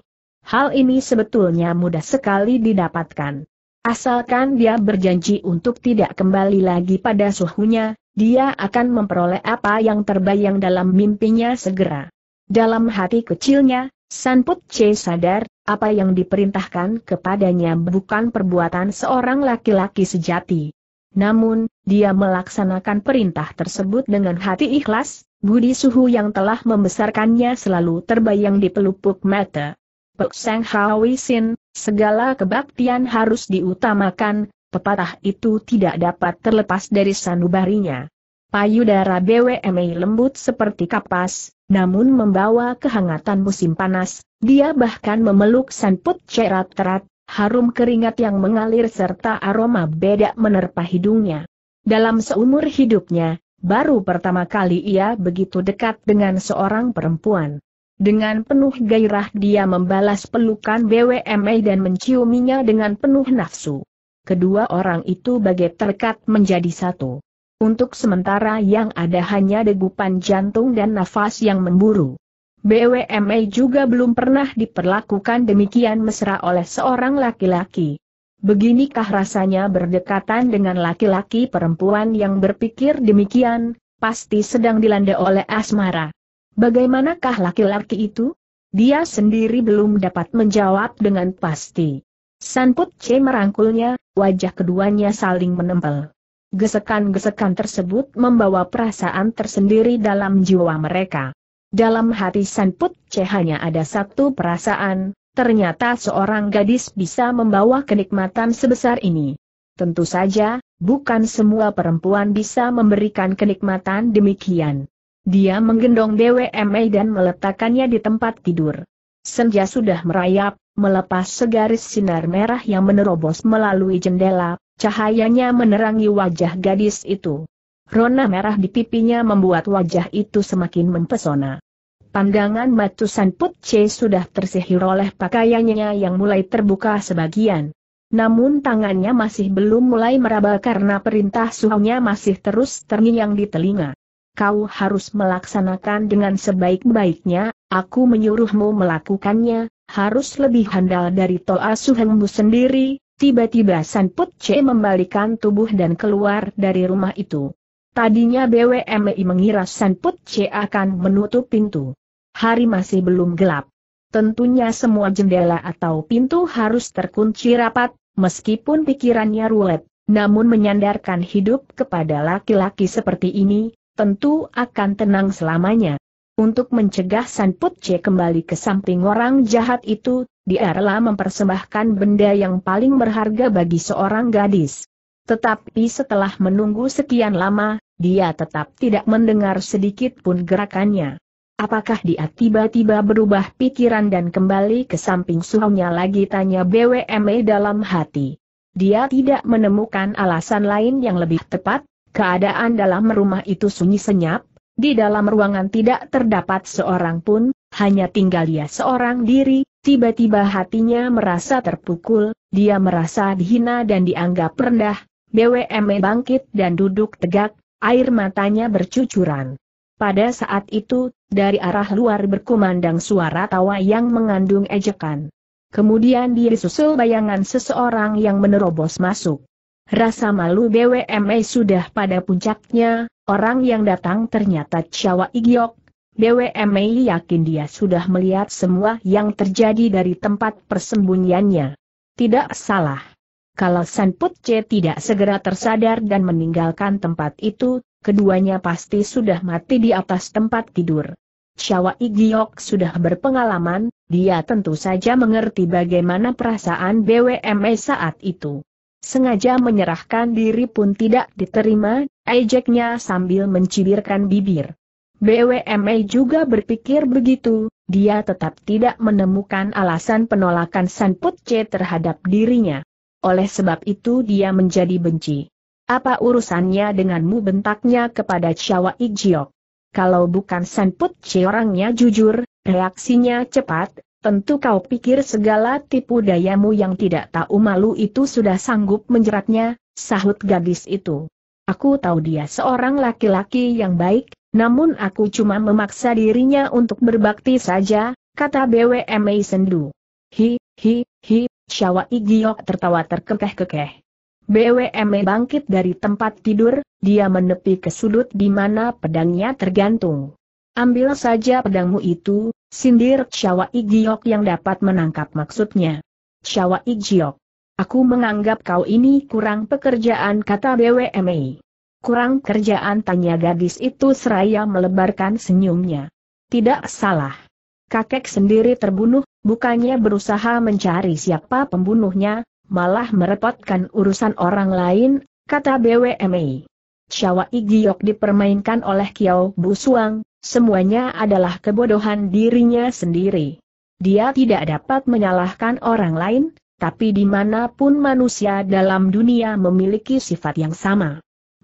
Hal ini sebetulnya mudah sekali didapatkan. Asalkan dia berjanji untuk tidak kembali lagi pada suhunya, dia akan memperoleh apa yang terbayang dalam mimpinya segera. Dalam hati kecilnya, Sanput C sadar, apa yang diperintahkan kepadanya bukan perbuatan seorang laki-laki sejati. Namun, dia melaksanakan perintah tersebut dengan hati ikhlas, budi suhu yang telah membesarkannya selalu terbayang di pelupuk mata. Pek Seng Hawi Sin, segala kebaktian harus diutamakan, pepatah itu tidak dapat terlepas dari sanubarinya. Payudara BWMI lembut seperti kapas, namun membawa kehangatan musim panas, dia bahkan memeluk Sanput cerat-terat, harum keringat yang mengalir serta aroma bedak menerpa hidungnya. Dalam seumur hidupnya, baru pertama kali ia begitu dekat dengan seorang perempuan. Dengan penuh gairah dia membalas pelukan BWME dan menciuminya dengan penuh nafsu. Kedua orang itu bagai terkat menjadi satu. Untuk sementara yang ada hanya degupan jantung dan nafas yang memburu. BWMA juga belum pernah diperlakukan demikian mesra oleh seorang laki-laki. Beginikah rasanya berdekatan dengan laki-laki perempuan yang berpikir demikian, pasti sedang dilanda oleh asmara. Bagaimanakah laki-laki itu? Dia sendiri belum dapat menjawab dengan pasti. Sanput C merangkulnya, wajah keduanya saling menempel. Gesekan-gesekan tersebut membawa perasaan tersendiri dalam jiwa mereka. Dalam hati Sanput C hanya ada satu perasaan, ternyata seorang gadis bisa membawa kenikmatan sebesar ini. Tentu saja, bukan semua perempuan bisa memberikan kenikmatan demikian. Dia menggendong DWME dan meletakkannya di tempat tidur. Senja sudah merayap, melepas segaris sinar merah yang menerobos melalui jendela, Cahayanya menerangi wajah gadis itu. Rona merah di pipinya membuat wajah itu semakin mempesona. Pandangan Matusan Putce sudah tersihir oleh pakaiannya yang mulai terbuka sebagian. Namun tangannya masih belum mulai meraba karena perintah suhunya masih terus terngiang di telinga. Kau harus melaksanakan dengan sebaik-baiknya, aku menyuruhmu melakukannya, harus lebih handal dari Toa Suhengmu sendiri, Tiba-tiba San Put C membalikan tubuh dan keluar dari rumah itu. Tadinya BWMI mengira San Put C akan menutup pintu. Hari masih belum gelap. Tentunya semua jendela atau pintu harus terkunci rapat, meskipun pikirannya ruwet, namun menyandarkan hidup kepada laki-laki seperti ini, tentu akan tenang selamanya. Untuk mencegah San Putce kembali ke samping orang jahat itu, dia rela mempersembahkan benda yang paling berharga bagi seorang gadis. Tetapi setelah menunggu sekian lama, dia tetap tidak mendengar sedikit pun gerakannya. Apakah dia tiba-tiba berubah pikiran dan kembali ke samping suhunya lagi tanya BWME dalam hati. Dia tidak menemukan alasan lain yang lebih tepat, keadaan dalam rumah itu sunyi senyap, di dalam ruangan tidak terdapat seorang pun, hanya tinggal dia seorang diri, tiba-tiba hatinya merasa terpukul, dia merasa dihina dan dianggap rendah, BWM bangkit dan duduk tegak, air matanya bercucuran. Pada saat itu, dari arah luar berkumandang suara tawa yang mengandung ejekan. Kemudian dia disusul bayangan seseorang yang menerobos masuk. Rasa malu BWME sudah pada puncaknya, Orang yang datang ternyata Chawa Igiok. BWMI yakin dia sudah melihat semua yang terjadi dari tempat persembunyiannya. Tidak salah. Kalau Sanput C tidak segera tersadar dan meninggalkan tempat itu, keduanya pasti sudah mati di atas tempat tidur. Chawa Igiok sudah berpengalaman, dia tentu saja mengerti bagaimana perasaan BWME saat itu. Sengaja menyerahkan diri pun tidak diterima, Ejeknya sambil mencibirkan bibir. BWMA juga berpikir begitu, dia tetap tidak menemukan alasan penolakan Sanput C terhadap dirinya. Oleh sebab itu dia menjadi benci. Apa urusannya denganmu bentaknya kepada Chawa Ijiok? Kalau bukan Sanput C orangnya jujur, reaksinya cepat, tentu kau pikir segala tipu dayamu yang tidak tahu malu itu sudah sanggup menjeratnya, sahut gadis itu. Aku tahu dia seorang laki-laki yang baik, namun aku cuma memaksa dirinya untuk berbakti saja, kata BWMA sendu. Hi, hi, hi, Syawa Igiok tertawa terkekeh-kekeh. BWMA bangkit dari tempat tidur, dia menepi ke sudut di mana pedangnya tergantung. Ambil saja pedangmu itu, sindir Syawa Igiok yang dapat menangkap maksudnya. Syawa Igiok. Aku menganggap kau ini kurang pekerjaan kata BWMI. Kurang kerjaan tanya gadis itu seraya melebarkan senyumnya. Tidak salah. Kakek sendiri terbunuh, bukannya berusaha mencari siapa pembunuhnya, malah merepotkan urusan orang lain, kata BWMI. Syawa Igiok dipermainkan oleh Kiao Busuang, semuanya adalah kebodohan dirinya sendiri. Dia tidak dapat menyalahkan orang lain, tapi dimanapun manusia dalam dunia memiliki sifat yang sama.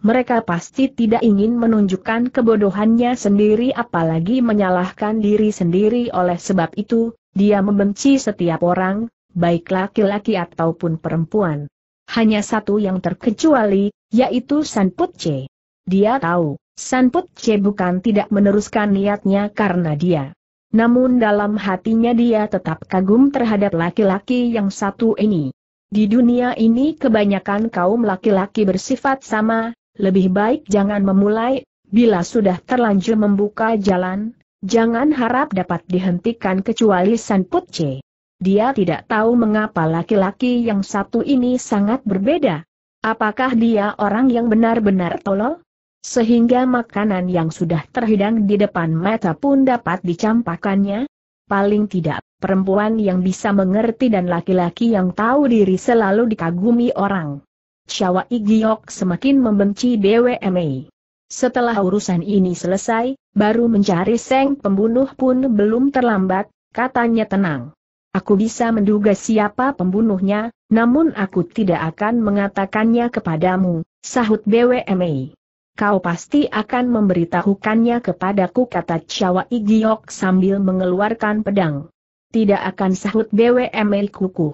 Mereka pasti tidak ingin menunjukkan kebodohannya sendiri apalagi menyalahkan diri sendiri oleh sebab itu, dia membenci setiap orang, baik laki-laki ataupun perempuan. Hanya satu yang terkecuali, yaitu Sanput Putce. Dia tahu, Sanput Putce bukan tidak meneruskan niatnya karena dia namun dalam hatinya dia tetap kagum terhadap laki-laki yang satu ini. Di dunia ini kebanyakan kaum laki-laki bersifat sama, lebih baik jangan memulai, bila sudah terlanjur membuka jalan, jangan harap dapat dihentikan kecuali San Putce. Dia tidak tahu mengapa laki-laki yang satu ini sangat berbeda. Apakah dia orang yang benar-benar tolol? sehingga makanan yang sudah terhidang di depan mata pun dapat dicampakannya? Paling tidak, perempuan yang bisa mengerti dan laki-laki yang tahu diri selalu dikagumi orang. Chawa Igiok semakin membenci BWMA. Setelah urusan ini selesai, baru mencari Seng pembunuh pun belum terlambat, katanya tenang. Aku bisa menduga siapa pembunuhnya, namun aku tidak akan mengatakannya kepadamu, sahut BWMA kau pasti akan memberitahukannya kepadaku kata Chawa Igiok sambil mengeluarkan pedang. Tidak akan sahut BWMI kukuh.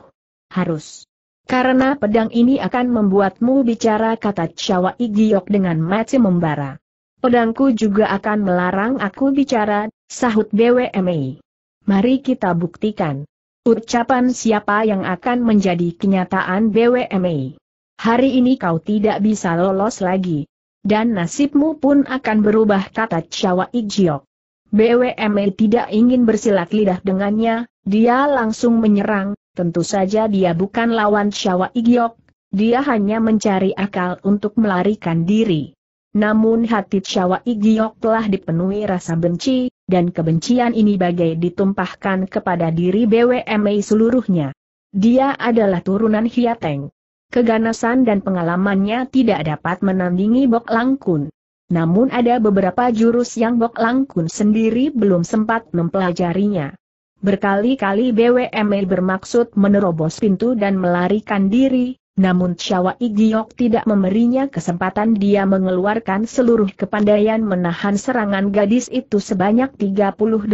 Harus. Karena pedang ini akan membuatmu bicara kata Chawa Igiok dengan mati membara. Pedangku juga akan melarang aku bicara, sahut BWMI. Mari kita buktikan. Ucapan siapa yang akan menjadi kenyataan BWMI. Hari ini kau tidak bisa lolos lagi, dan nasibmu pun akan berubah kata Chawa Ijiok. BWME tidak ingin bersilat lidah dengannya, dia langsung menyerang, tentu saja dia bukan lawan Chawa Ijiok, dia hanya mencari akal untuk melarikan diri. Namun hati Chawa Ijiok telah dipenuhi rasa benci, dan kebencian ini bagai ditumpahkan kepada diri BWME seluruhnya. Dia adalah turunan Hiateng. Keganasan dan pengalamannya tidak dapat menandingi Bok Langkun. Namun ada beberapa jurus yang Bok Langkun sendiri belum sempat mempelajarinya. Berkali-kali BWME bermaksud menerobos pintu dan melarikan diri, namun Chawa Igiok tidak memberinya kesempatan dia mengeluarkan seluruh kepandaian menahan serangan gadis itu sebanyak 38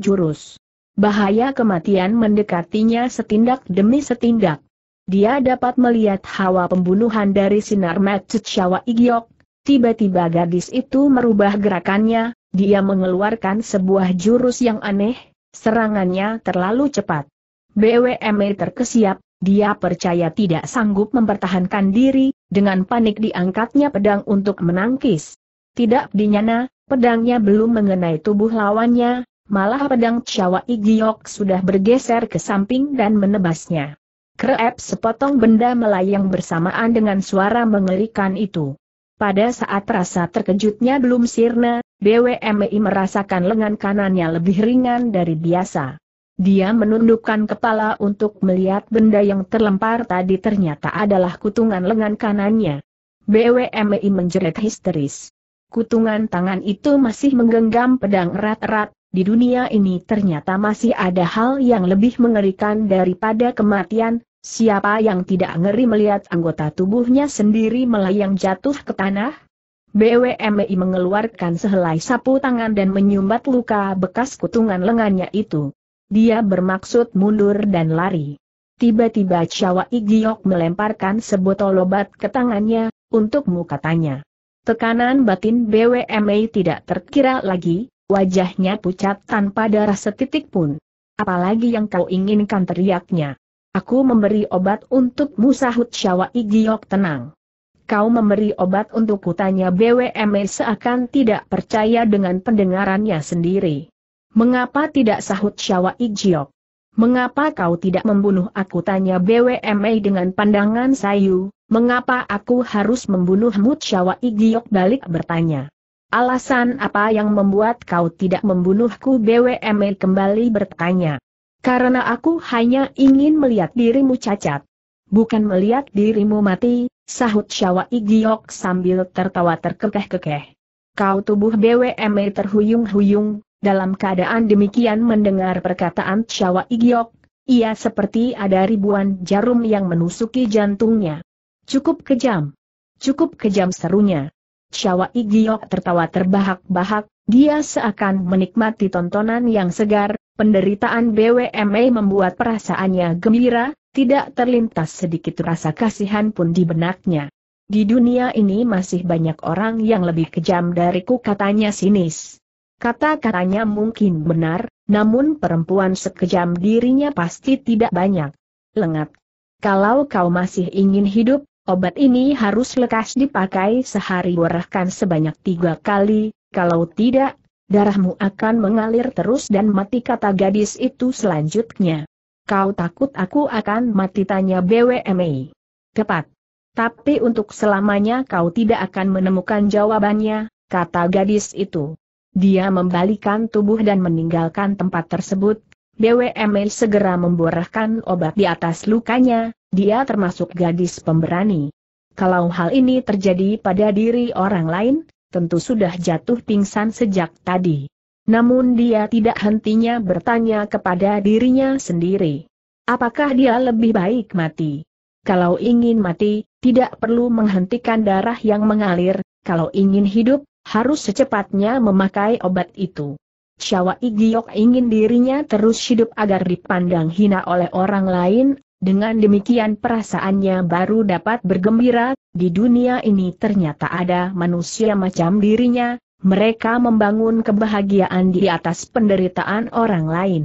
jurus. Bahaya kematian mendekatinya setindak demi setindak. Dia dapat melihat hawa pembunuhan dari sinar Matsuchawa Igyok. Tiba-tiba gadis itu merubah gerakannya, dia mengeluarkan sebuah jurus yang aneh, serangannya terlalu cepat. BWME terkesiap, dia percaya tidak sanggup mempertahankan diri, dengan panik diangkatnya pedang untuk menangkis. Tidak dinyana, pedangnya belum mengenai tubuh lawannya, malah pedang Chawa Igiok sudah bergeser ke samping dan menebasnya. Kreep sepotong benda melayang bersamaan dengan suara mengelikan itu. Pada saat rasa terkejutnya belum sirna, BWMI merasakan lengan kanannya lebih ringan dari biasa. Dia menundukkan kepala untuk melihat benda yang terlempar tadi ternyata adalah kutungan lengan kanannya. BWMI menjerit histeris. Kutungan tangan itu masih menggenggam pedang erat-erat, di dunia ini ternyata masih ada hal yang lebih mengerikan daripada kematian, siapa yang tidak ngeri melihat anggota tubuhnya sendiri melayang jatuh ke tanah? BWMI mengeluarkan sehelai sapu tangan dan menyumbat luka bekas kutungan lengannya itu. Dia bermaksud mundur dan lari. Tiba-tiba Chawa Igiok melemparkan sebotol obat ke tangannya, untukmu katanya. Tekanan batin BWMI tidak terkira lagi, Wajahnya pucat tanpa darah setitik pun. Apalagi yang kau inginkan teriaknya. Aku memberi obat untuk musahut Syawa Igiok tenang. Kau memberi obat untuk kutanya BWME seakan tidak percaya dengan pendengarannya sendiri. Mengapa tidak sahut Syawa Igiok? Mengapa kau tidak membunuh aku tanya BWME dengan pandangan sayu, mengapa aku harus mut Syawa Igiok balik bertanya. Alasan apa yang membuat kau tidak membunuhku BWM kembali bertanya. Karena aku hanya ingin melihat dirimu cacat. Bukan melihat dirimu mati, sahut Syawa Igiok sambil tertawa terkekeh-kekeh. Kau tubuh BWM terhuyung-huyung, dalam keadaan demikian mendengar perkataan Syawa Igiok, ia seperti ada ribuan jarum yang menusuki jantungnya. Cukup kejam. Cukup kejam serunya. Syawa Igiok tertawa terbahak-bahak, dia seakan menikmati tontonan yang segar, penderitaan BWMA membuat perasaannya gembira, tidak terlintas sedikit rasa kasihan pun di benaknya. Di dunia ini masih banyak orang yang lebih kejam dariku katanya sinis. Kata-katanya mungkin benar, namun perempuan sekejam dirinya pasti tidak banyak. Lengat. Kalau kau masih ingin hidup, Obat ini harus lekas dipakai sehari warahkan sebanyak tiga kali, kalau tidak, darahmu akan mengalir terus dan mati kata gadis itu selanjutnya. Kau takut aku akan mati tanya BWMI. Tepat. Tapi untuk selamanya kau tidak akan menemukan jawabannya, kata gadis itu. Dia membalikan tubuh dan meninggalkan tempat tersebut, BWML segera memborahkan obat di atas lukanya, dia termasuk gadis pemberani. Kalau hal ini terjadi pada diri orang lain, tentu sudah jatuh pingsan sejak tadi. Namun dia tidak hentinya bertanya kepada dirinya sendiri. Apakah dia lebih baik mati? Kalau ingin mati, tidak perlu menghentikan darah yang mengalir, kalau ingin hidup, harus secepatnya memakai obat itu. Syawa Igiok ingin dirinya terus hidup agar dipandang hina oleh orang lain, dengan demikian perasaannya baru dapat bergembira, di dunia ini ternyata ada manusia macam dirinya, mereka membangun kebahagiaan di atas penderitaan orang lain.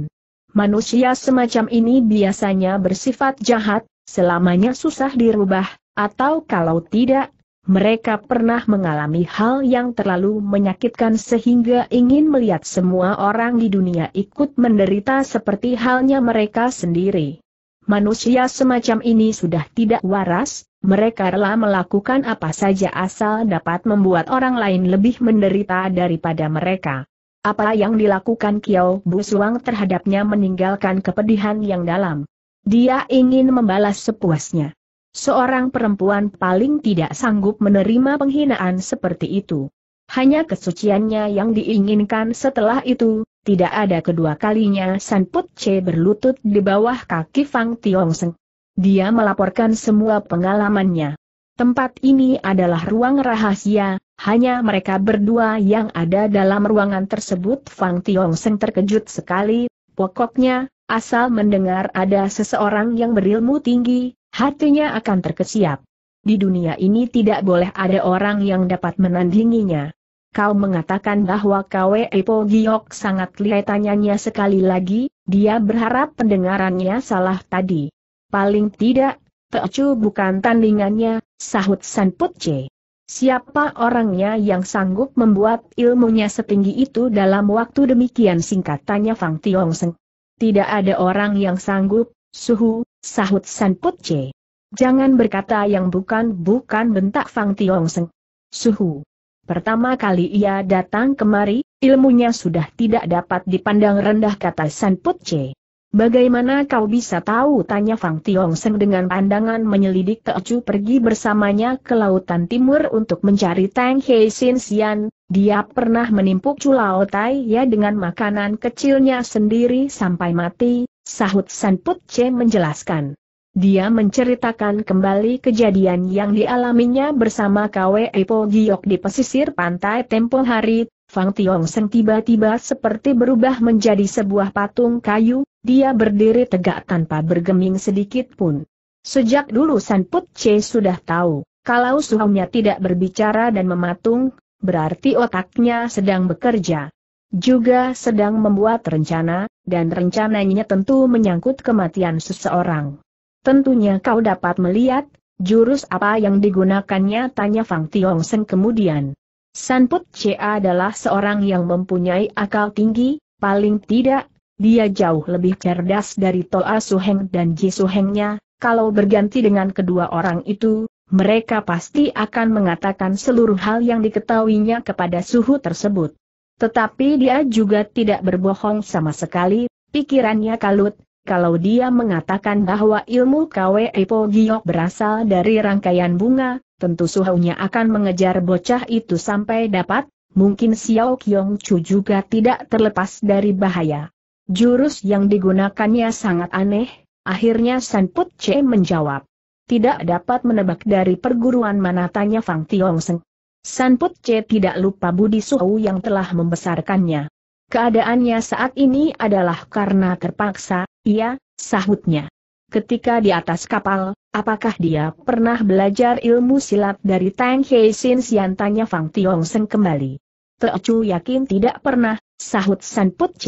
Manusia semacam ini biasanya bersifat jahat, selamanya susah dirubah, atau kalau tidak, mereka pernah mengalami hal yang terlalu menyakitkan sehingga ingin melihat semua orang di dunia ikut menderita seperti halnya mereka sendiri. Manusia semacam ini sudah tidak waras, mereka rela melakukan apa saja asal dapat membuat orang lain lebih menderita daripada mereka. Apa yang dilakukan Kiao Busuang terhadapnya meninggalkan kepedihan yang dalam. Dia ingin membalas sepuasnya. Seorang perempuan paling tidak sanggup menerima penghinaan seperti itu. Hanya kesuciannya yang diinginkan setelah itu, tidak ada kedua kalinya San Put Che berlutut di bawah kaki Fang Seng. Dia melaporkan semua pengalamannya. Tempat ini adalah ruang rahasia, hanya mereka berdua yang ada dalam ruangan tersebut. Fang Seng terkejut sekali, pokoknya, asal mendengar ada seseorang yang berilmu tinggi, hatinya akan terkesiap. Di dunia ini tidak boleh ada orang yang dapat menandinginya. Kau mengatakan bahwa Kwe Epo Giok sangat kelihatannya sekali lagi, dia berharap pendengarannya salah tadi. Paling tidak, Teocu bukan tandingannya, sahut San Putce. Siapa orangnya yang sanggup membuat ilmunya setinggi itu dalam waktu demikian singkat tanya Fang Tiong Seng. Tidak ada orang yang sanggup, suhu, Sahut San C. Jangan berkata yang bukan-bukan bentak Fang Tiong Seng. Suhu. Pertama kali ia datang kemari, ilmunya sudah tidak dapat dipandang rendah kata San C. Bagaimana kau bisa tahu? Tanya Fang Tiong Seng dengan pandangan menyelidik Teocu pergi bersamanya ke lautan timur untuk mencari Tang Hei Sin Xian. Dia pernah menimpuk Chulao Tai ya dengan makanan kecilnya sendiri sampai mati, sahut Sanput Che menjelaskan. Dia menceritakan kembali kejadian yang dialaminya bersama Kwe Po Giok di pesisir pantai tempo hari, Fang Tiong Seng tiba-tiba seperti berubah menjadi sebuah patung kayu, dia berdiri tegak tanpa bergeming sedikit pun. Sejak dulu Sanput Che sudah tahu, kalau suhunya tidak berbicara dan mematung, berarti otaknya sedang bekerja. Juga sedang membuat rencana, dan rencananya tentu menyangkut kematian seseorang. Tentunya kau dapat melihat, jurus apa yang digunakannya tanya Fang Tiong Seng kemudian. Sanput C adalah seorang yang mempunyai akal tinggi, paling tidak, dia jauh lebih cerdas dari Toa Suheng dan Ji Suhengnya, kalau berganti dengan kedua orang itu, mereka pasti akan mengatakan seluruh hal yang diketahuinya kepada suhu tersebut. Tetapi dia juga tidak berbohong sama sekali, pikirannya kalut, kalau dia mengatakan bahwa ilmu Kwe Po Giok berasal dari rangkaian bunga, tentu suhunya akan mengejar bocah itu sampai dapat, mungkin Xiao Qiong Chu juga tidak terlepas dari bahaya. Jurus yang digunakannya sangat aneh, akhirnya San Put Che menjawab. Tidak dapat menebak dari perguruan mana tanya Fang Tiong Seng. Sanput C tidak lupa Budi Suhu yang telah membesarkannya. Keadaannya saat ini adalah karena terpaksa, ia sahutnya. Ketika di atas kapal, apakah dia pernah belajar ilmu silat dari Tang Hei Sin Sian tanya Fang Tiong Seng kembali. Teocu yakin tidak pernah, sahut Sanput C.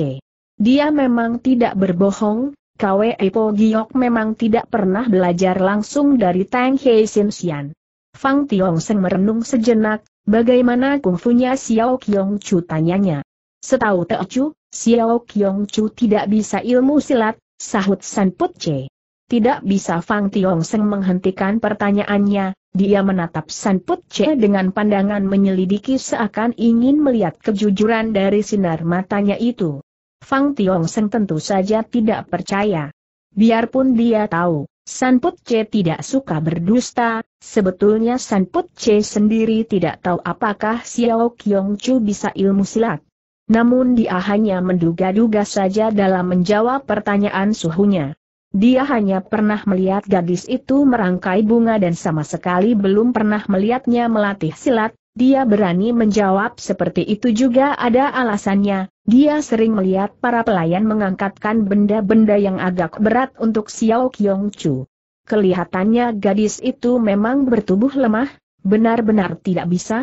Dia memang tidak berbohong, Kwe Epo Giok memang tidak pernah belajar langsung dari Tang Hei Sin Sian. Fang Tiong Seng merenung sejenak, bagaimana kungfunya Xiao Kiong Chu tanyanya. Setahu Teo Chu, Xiao Kiong Chu tidak bisa ilmu silat, sahut San Put Che. Tidak bisa Fang Tiong Seng menghentikan pertanyaannya, dia menatap San Put Che dengan pandangan menyelidiki seakan ingin melihat kejujuran dari sinar matanya itu. Fang Tiong Seng tentu saja tidak percaya. Biarpun dia tahu, San Put Che tidak suka berdusta, Sebetulnya San Put Che sendiri tidak tahu apakah Xiao Kyong Chu bisa ilmu silat. Namun dia hanya menduga-duga saja dalam menjawab pertanyaan suhunya. Dia hanya pernah melihat gadis itu merangkai bunga dan sama sekali belum pernah melihatnya melatih silat, dia berani menjawab seperti itu juga ada alasannya, dia sering melihat para pelayan mengangkatkan benda-benda yang agak berat untuk Xiao Kyong Chu. Kelihatannya gadis itu memang bertubuh lemah, benar-benar tidak bisa.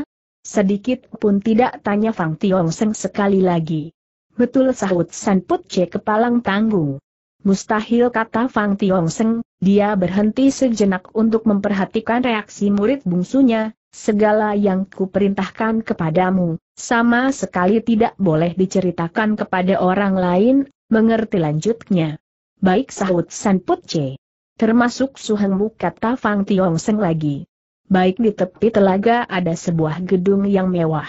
Sedikit pun tidak tanya Fang Tiong Seng sekali lagi. Betul sahut San Put C kepalang tanggung. Mustahil kata Fang Tiong Seng, dia berhenti sejenak untuk memperhatikan reaksi murid bungsunya, segala yang kuperintahkan kepadamu, sama sekali tidak boleh diceritakan kepada orang lain, mengerti lanjutnya. Baik sahut San Put C termasuk Suhengmu kata Fang Tiong Seng lagi. Baik di tepi telaga ada sebuah gedung yang mewah.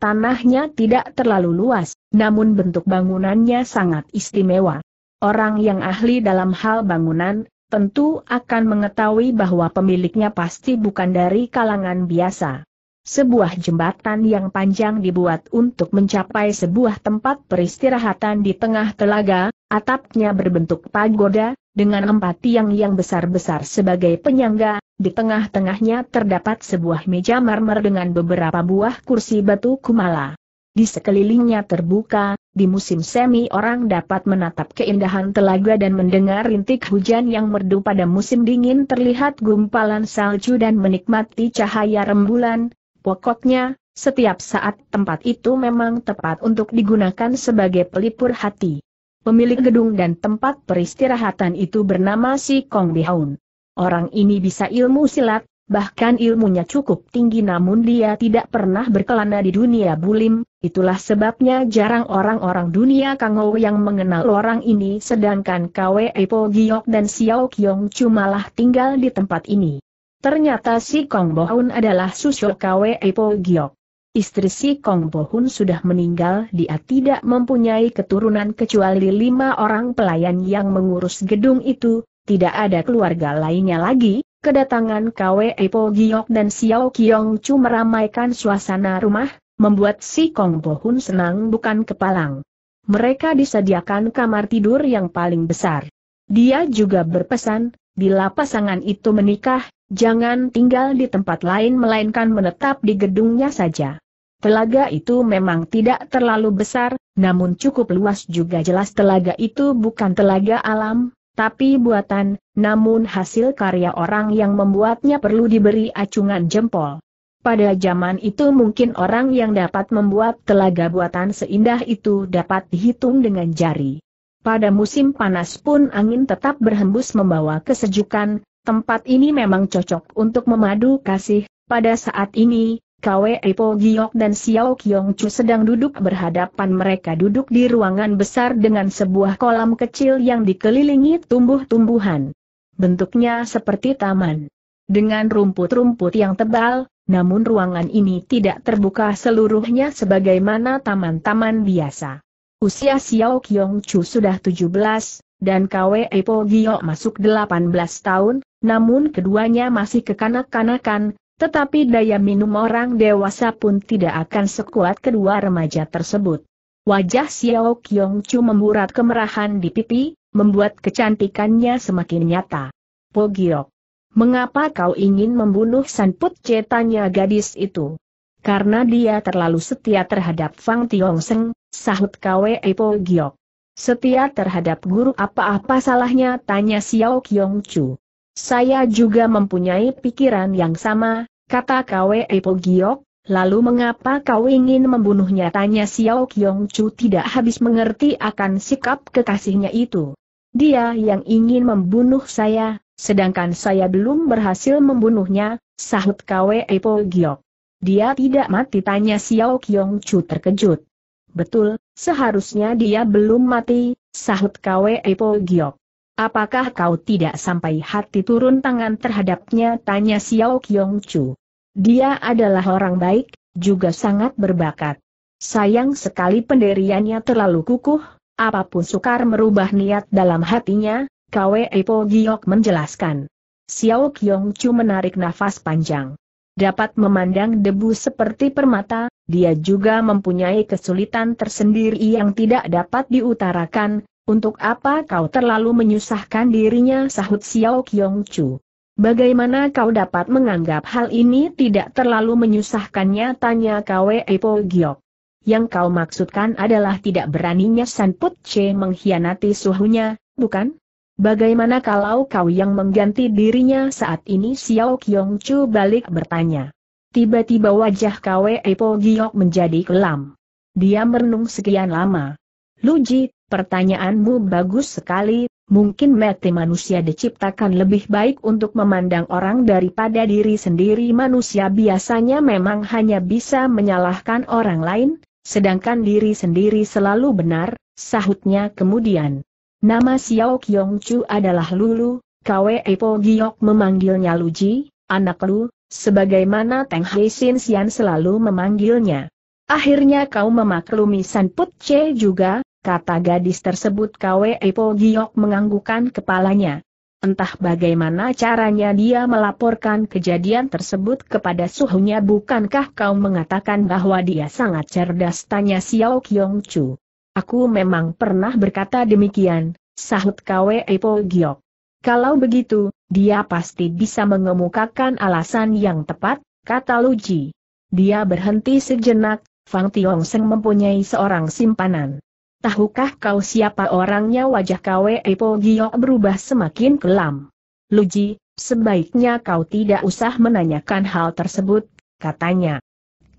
Tanahnya tidak terlalu luas, namun bentuk bangunannya sangat istimewa. Orang yang ahli dalam hal bangunan, tentu akan mengetahui bahwa pemiliknya pasti bukan dari kalangan biasa. Sebuah jembatan yang panjang dibuat untuk mencapai sebuah tempat peristirahatan di tengah telaga, Atapnya berbentuk pagoda, dengan empat tiang yang besar-besar sebagai penyangga, di tengah-tengahnya terdapat sebuah meja marmer dengan beberapa buah kursi batu kumala. Di sekelilingnya terbuka, di musim semi orang dapat menatap keindahan telaga dan mendengar rintik hujan yang merdu pada musim dingin terlihat gumpalan salju dan menikmati cahaya rembulan. Pokoknya, setiap saat tempat itu memang tepat untuk digunakan sebagai pelipur hati. Pemilik gedung dan tempat peristirahatan itu bernama Si Kong Bihaun. Orang ini bisa ilmu silat, bahkan ilmunya cukup tinggi namun dia tidak pernah berkelana di dunia bulim, itulah sebabnya jarang orang-orang dunia Kangou yang mengenal orang ini sedangkan Kwe Epo Giok dan Xiao Kiong cumalah tinggal di tempat ini. Ternyata si Kong Bohun adalah susu Kwe Epo Giok istri si Kong Bohun sudah meninggal dia tidak mempunyai keturunan kecuali lima orang pelayan yang mengurus gedung itu, tidak ada keluarga lainnya lagi, kedatangan Kwe Po Giok dan Xiao Kiong Chu meramaikan suasana rumah, membuat si Kong Bohun senang bukan kepalang. Mereka disediakan kamar tidur yang paling besar. Dia juga berpesan, bila pasangan itu menikah, jangan tinggal di tempat lain melainkan menetap di gedungnya saja. Telaga itu memang tidak terlalu besar, namun cukup luas juga jelas telaga itu bukan telaga alam, tapi buatan, namun hasil karya orang yang membuatnya perlu diberi acungan jempol. Pada zaman itu mungkin orang yang dapat membuat telaga buatan seindah itu dapat dihitung dengan jari. Pada musim panas pun angin tetap berhembus membawa kesejukan, tempat ini memang cocok untuk memadu kasih, pada saat ini, Kwe Po Giok dan Xiao Kiong Chu sedang duduk berhadapan mereka duduk di ruangan besar dengan sebuah kolam kecil yang dikelilingi tumbuh-tumbuhan. Bentuknya seperti taman. Dengan rumput-rumput yang tebal, namun ruangan ini tidak terbuka seluruhnya sebagaimana taman-taman biasa. Usia Xiao Kiong Chu sudah 17, dan Kwe Po Giok masuk 18 tahun, namun keduanya masih kekanak-kanakan, tetapi daya minum orang dewasa pun tidak akan sekuat kedua remaja tersebut. Wajah Xiao Qiongchu Chu memburat kemerahan di pipi, membuat kecantikannya semakin nyata. Pogiok. Mengapa kau ingin membunuh Sanput C? tanya gadis itu. Karena dia terlalu setia terhadap Fang Tiongseng, sahut Kwe Po Giok. Setia terhadap guru apa-apa salahnya tanya Xiao Qiongchu. Chu. Saya juga mempunyai pikiran yang sama, kata Kwe Epo Giok, lalu mengapa kau ingin membunuhnya tanya Xiao Qiong Chu tidak habis mengerti akan sikap kekasihnya itu. Dia yang ingin membunuh saya, sedangkan saya belum berhasil membunuhnya, sahut Kwe Epo Giok. Dia tidak mati tanya Xiao Qiong Chu terkejut. Betul, seharusnya dia belum mati, sahut Kwe Epo Giok. Apakah kau tidak sampai hati turun tangan terhadapnya? Tanya Xiao Qiong Chu. Dia adalah orang baik, juga sangat berbakat. Sayang sekali pendiriannya terlalu kukuh, apapun sukar merubah niat dalam hatinya, Kwe Epo Giok menjelaskan. Xiao Qiong Chu menarik nafas panjang. Dapat memandang debu seperti permata, dia juga mempunyai kesulitan tersendiri yang tidak dapat diutarakan, untuk apa kau terlalu menyusahkan dirinya sahut Xiao Qiong Chu. Bagaimana kau dapat menganggap hal ini tidak terlalu menyusahkannya tanya Kwe Po Giok. Yang kau maksudkan adalah tidak beraninya San Put Che mengkhianati suhunya, bukan? Bagaimana kalau kau yang mengganti dirinya saat ini Xiao Qiong Chu balik bertanya. Tiba-tiba wajah Kwe Po Giok menjadi kelam. Dia merenung sekian lama. Luji, Pertanyaanmu bagus sekali, mungkin mati manusia diciptakan lebih baik untuk memandang orang daripada diri sendiri manusia biasanya memang hanya bisa menyalahkan orang lain, sedangkan diri sendiri selalu benar, sahutnya kemudian. Nama Xiao Kyong Chu adalah Lulu, Kwe Epo Giok memanggilnya Luji, anak Lu, sebagaimana Teng Hei Sin Sian selalu memanggilnya. Akhirnya kau memaklumi San Put Che juga, kata gadis tersebut Kwe Po Giok menganggukan kepalanya. Entah bagaimana caranya dia melaporkan kejadian tersebut kepada suhunya bukankah kau mengatakan bahwa dia sangat cerdas tanya Xiao Kyong Chu. Aku memang pernah berkata demikian, sahut Kwe Po Giok. Kalau begitu, dia pasti bisa mengemukakan alasan yang tepat, kata Luji. Dia berhenti sejenak, Fang Tiong Seng mempunyai seorang simpanan. Tahukah kau siapa orangnya wajah Kwe Po Gio berubah semakin kelam. Luji, sebaiknya kau tidak usah menanyakan hal tersebut, katanya.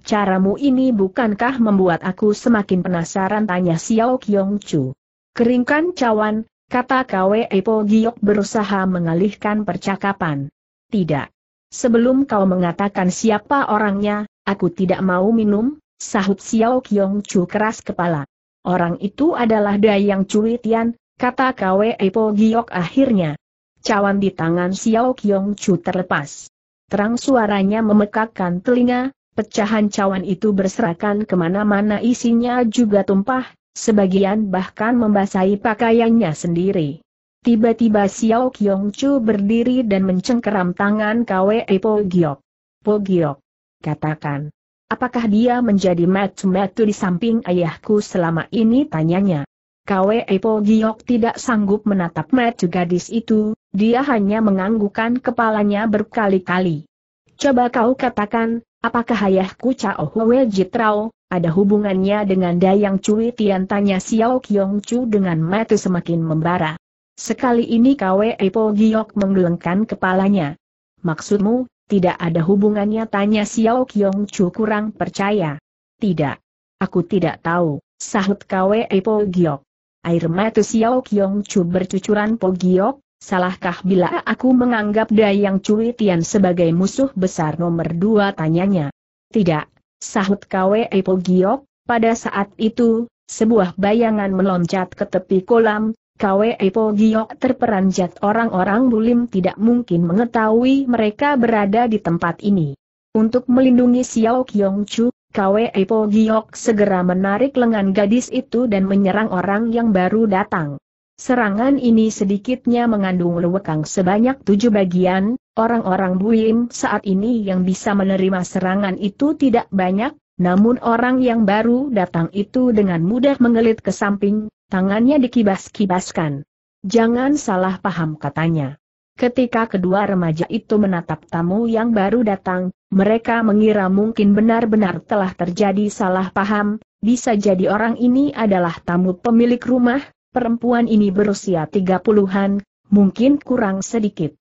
Caramu ini bukankah membuat aku semakin penasaran tanya Xiao Kyong Chu. Keringkan cawan, kata Kwe Po Giok berusaha mengalihkan percakapan. Tidak. Sebelum kau mengatakan siapa orangnya, aku tidak mau minum, sahut Xiao Kyong Chu keras kepala. Orang itu adalah Dayang Cui Tian, kata Kwe Po Giok akhirnya. Cawan di tangan Xiao Kiong Chu terlepas. Terang suaranya memekakkan telinga, pecahan cawan itu berserakan kemana-mana isinya juga tumpah, sebagian bahkan membasahi pakaiannya sendiri. Tiba-tiba Xiao Kiong Chu berdiri dan mencengkeram tangan Kwe Po Giok. Po Giok, katakan. Apakah dia menjadi metu-metu di samping ayahku selama ini tanyanya? Kwe Epo Giok tidak sanggup menatap metu gadis itu, dia hanya menganggukkan kepalanya berkali-kali. Coba kau katakan, apakah ayahku Chao Hwe Jitrao, ada hubungannya dengan Dayang Cui Tian tanya Xiao Kiong Chu dengan metu semakin membara. Sekali ini Kwe Epo Giok menggelengkan kepalanya. Maksudmu, tidak ada hubungannya tanya Xiao Kiong Chu kurang percaya. Tidak. Aku tidak tahu, sahut Kwe Po Giok. Air mata Xiao Kiong Chu bercucuran Po Giok, salahkah bila aku menganggap Dayang Cui Tian sebagai musuh besar nomor dua tanyanya. Tidak, sahut Kwe Po Giok, pada saat itu, sebuah bayangan meloncat ke tepi kolam, KWE Giok terperanjat orang-orang bulim tidak mungkin mengetahui mereka berada di tempat ini. Untuk melindungi Xiao Kyong Chu, KWE Giok segera menarik lengan gadis itu dan menyerang orang yang baru datang. Serangan ini sedikitnya mengandung lewekang sebanyak tujuh bagian, orang-orang bulim saat ini yang bisa menerima serangan itu tidak banyak, namun orang yang baru datang itu dengan mudah mengelit ke samping, Tangannya dikibas-kibaskan. Jangan salah paham katanya. Ketika kedua remaja itu menatap tamu yang baru datang, mereka mengira mungkin benar-benar telah terjadi salah paham, bisa jadi orang ini adalah tamu pemilik rumah, perempuan ini berusia 30-an, mungkin kurang sedikit.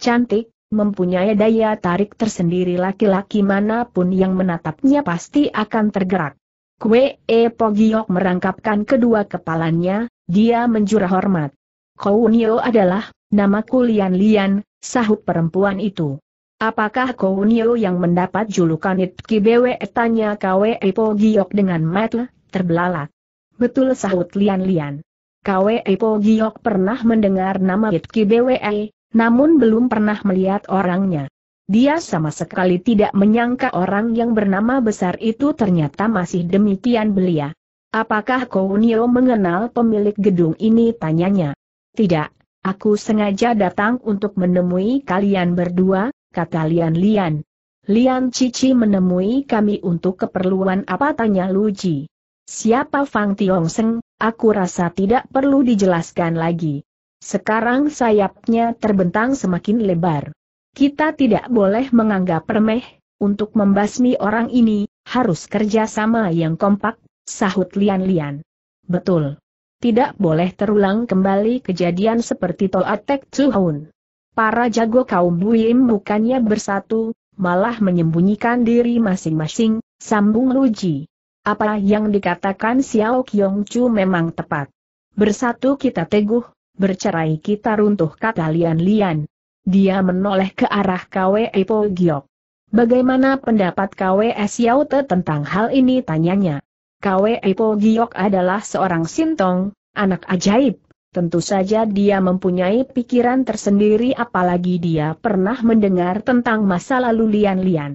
Cantik, mempunyai daya tarik tersendiri laki-laki manapun yang menatapnya pasti akan tergerak. Kwee E Pogiok merangkapkan kedua kepalanya, dia menjurah hormat. Kounio adalah, nama Lian Lian, sahut perempuan itu. Apakah Kounio yang mendapat julukan Itki Bwe tanya Kwe E Pogiok dengan mata terbelalak. Betul sahut Lian Lian. Kwe E Pogiok pernah mendengar nama Itki Bwe, namun belum pernah melihat orangnya. Dia sama sekali tidak menyangka orang yang bernama besar itu ternyata masih demikian belia. Apakah Kounio mengenal pemilik gedung ini tanyanya? Tidak, aku sengaja datang untuk menemui kalian berdua, kata Lian Lian. Lian Cici menemui kami untuk keperluan apa tanya Luji. Siapa Fang Tiong Seng, aku rasa tidak perlu dijelaskan lagi. Sekarang sayapnya terbentang semakin lebar. Kita tidak boleh menganggap remeh, untuk membasmi orang ini, harus kerja sama yang kompak, sahut Lian-Lian. Betul. Tidak boleh terulang kembali kejadian seperti Toatek Tuhun. Para jago kaum Buim bukannya bersatu, malah menyembunyikan diri masing-masing, sambung Luji. Apa yang dikatakan Xiao Qiong Chu memang tepat. Bersatu kita teguh, bercerai kita runtuh kata Lian-Lian. Dia menoleh ke arah KWE Po Giok. Bagaimana pendapat KWS Te tentang hal ini tanyanya? KWE Po Giok adalah seorang sintong, anak ajaib. Tentu saja dia mempunyai pikiran tersendiri apalagi dia pernah mendengar tentang masa lalu Lian Lian.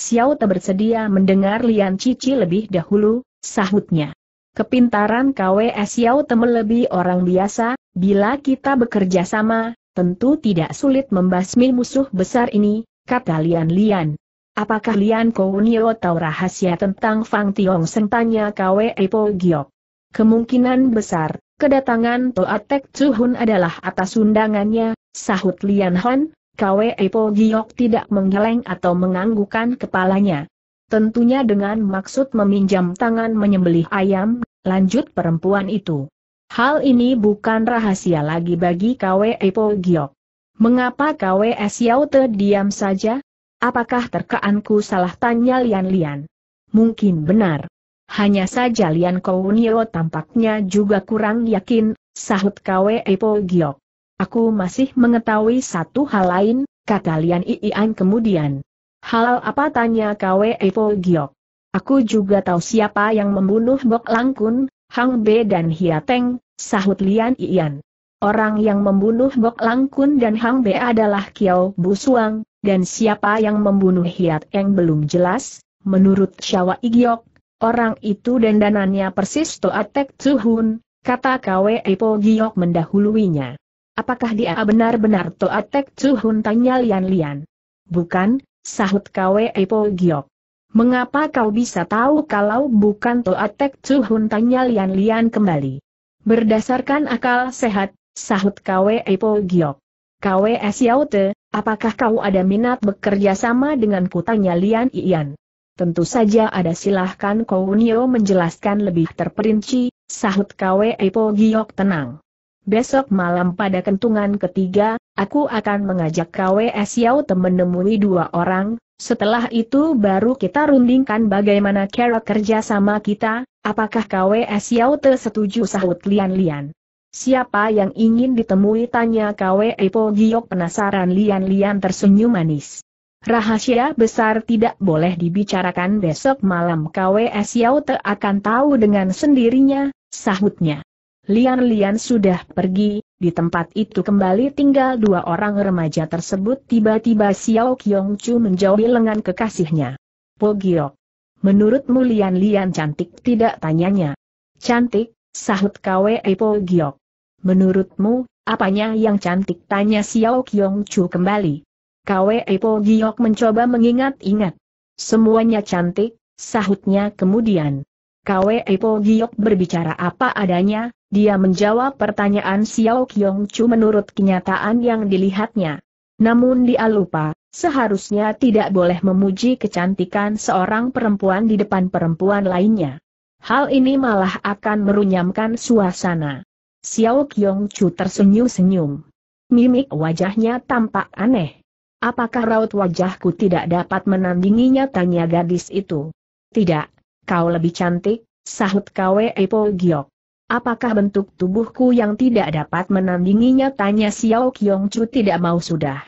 Xiao Te bersedia mendengar Lian Cici lebih dahulu, sahutnya. Kepintaran KWS Xiao Te melebihi orang biasa, bila kita bekerja sama, Tentu tidak sulit membasmi musuh besar ini, kata Lian Lian. Apakah Lian Kounio tahu rahasia tentang Fang Tiong sentanya Kwe Po Giok? Kemungkinan besar, kedatangan Toatek Chuhun adalah atas undangannya, sahut Lian Hon, Kwe Po Giok tidak menggeleng atau menganggukan kepalanya. Tentunya dengan maksud meminjam tangan menyembelih ayam, lanjut perempuan itu. Hal ini bukan rahasia lagi bagi KW Epo Giok. Mengapa KW Xiao Te diam saja? Apakah terkaanku salah tanya Lian-Lian? Mungkin benar. Hanya saja Lian Kounio tampaknya juga kurang yakin, sahut KW Epo Giok. Aku masih mengetahui satu hal lain, kata Lian Iian kemudian. Hal apa tanya KW Epo Giok? Aku juga tahu siapa yang membunuh Bok Langkun, Hang Be dan Hiateng, sahut Lian Iyan. Orang yang membunuh Bok Langkun dan Hang Be adalah Kiao Busuang, dan siapa yang membunuh Eng belum jelas, menurut Syawa Igyok, orang itu dandanannya persis Toatek Hun, kata Kwe Epo Giok mendahuluinya. Apakah dia benar-benar Toatek Hun? tanya Lian Lian? Bukan, sahut Kwe Epo Giok. Mengapa kau bisa tahu kalau bukan Toatek Cuhun tanya Lian-Lian kembali. Berdasarkan akal sehat, sahut Kwe Po Giok. Kwe Xiaote, apakah kau ada minat bekerja sama dengan tanya Lian Ian. Tentu saja ada silahkan Kounio menjelaskan lebih terperinci, sahut Kwe Po Giok tenang besok malam pada kentungan ketiga, aku akan mengajak KWS temen menemui dua orang, setelah itu baru kita rundingkan bagaimana cara kerja sama kita, apakah KWS Yau setuju sahut Lian-Lian. Siapa yang ingin ditemui tanya Kwe Epo Giok penasaran Lian-Lian tersenyum manis. Rahasia besar tidak boleh dibicarakan besok malam KWS Yau akan tahu dengan sendirinya, sahutnya. Lian-lian sudah pergi, di tempat itu kembali tinggal dua orang remaja tersebut tiba-tiba Xiao Kyong Chu menjauhi lengan kekasihnya. Po Giok. Menurutmu Lian-lian cantik tidak tanyanya? Cantik, sahut Kwe Po Giok. Menurutmu, apanya yang cantik tanya Xiao Kyong Chu kembali. Kwe Po Giok mencoba mengingat-ingat. Semuanya cantik, sahutnya kemudian. Kwe Po Giok berbicara apa adanya, dia menjawab pertanyaan Xiao Kyong Chu menurut kenyataan yang dilihatnya. Namun dia lupa, seharusnya tidak boleh memuji kecantikan seorang perempuan di depan perempuan lainnya. Hal ini malah akan merunyamkan suasana. Xiao Kyong Chu tersenyum-senyum. Mimik wajahnya tampak aneh. Apakah raut wajahku tidak dapat menandinginya tanya gadis itu? Tidak, kau lebih cantik, sahut Kwe Po Giok. Apakah bentuk tubuhku yang tidak dapat menandinginya? Tanya Xiao Kiong Chu tidak mau sudah.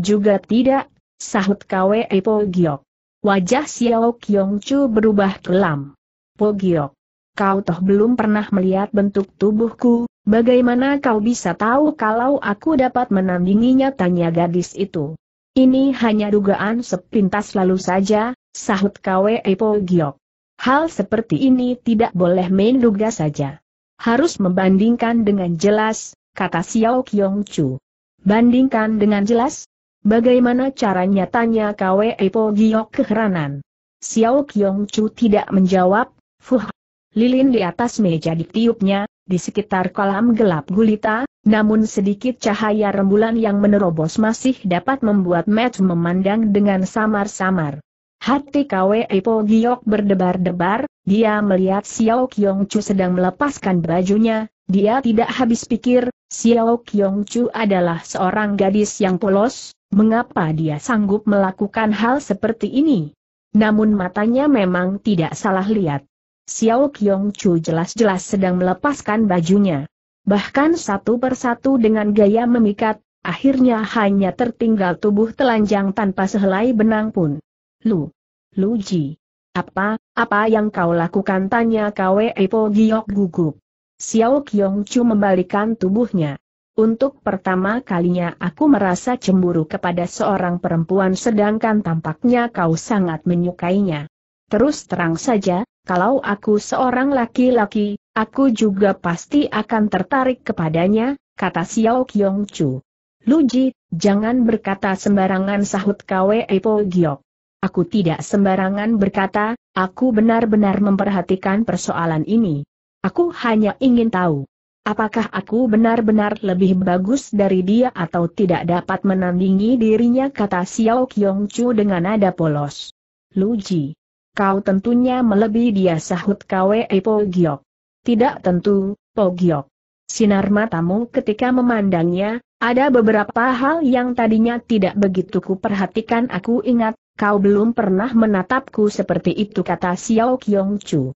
Juga tidak, sahut Kwe Po Giok. Wajah Xiao Kiong Chu berubah kelam. Po Giok, kau toh belum pernah melihat bentuk tubuhku, bagaimana kau bisa tahu kalau aku dapat menandinginya? Tanya gadis itu. Ini hanya dugaan sepintas lalu saja, sahut Kwe Po Giok. Hal seperti ini tidak boleh main duga saja. Harus membandingkan dengan jelas, kata Xiao Qiong Chu. Bandingkan dengan jelas? Bagaimana caranya tanya Kwe Po Giok keheranan. Xiao Qiong Chu tidak menjawab, Fuh. Lilin di atas meja ditiupnya, di sekitar kolam gelap gulita, namun sedikit cahaya rembulan yang menerobos masih dapat membuat Matt memandang dengan samar-samar. Hati Kwe Po Giok berdebar-debar, dia melihat Xiao Kiong Chu sedang melepaskan bajunya, dia tidak habis pikir, Xiao Kiong Chu adalah seorang gadis yang polos, mengapa dia sanggup melakukan hal seperti ini? Namun matanya memang tidak salah lihat. Xiao Kiong Chu jelas-jelas sedang melepaskan bajunya. Bahkan satu persatu dengan gaya memikat, akhirnya hanya tertinggal tubuh telanjang tanpa sehelai benang pun. Lu. Lu Ji. Apa, apa yang kau lakukan tanya Kwe Po Giok gugup. Xiao Qiong Chu membalikan tubuhnya. Untuk pertama kalinya aku merasa cemburu kepada seorang perempuan sedangkan tampaknya kau sangat menyukainya. Terus terang saja, kalau aku seorang laki-laki, aku juga pasti akan tertarik kepadanya, kata Xiao Qiong Chu. Luji, jangan berkata sembarangan sahut Kwe Po Giok. Aku tidak sembarangan berkata, aku benar-benar memperhatikan persoalan ini. Aku hanya ingin tahu. Apakah aku benar-benar lebih bagus dari dia atau tidak dapat menandingi dirinya kata Xiao Qiong Chu dengan nada polos. Lu Ji, Kau tentunya melebihi dia sahut Kwei Po Giok. Tidak tentu, Po Giok. Sinar matamu ketika memandangnya, ada beberapa hal yang tadinya tidak begitu ku perhatikan aku ingat, kau belum pernah menatapku seperti itu kata Xiao Qiong Chu.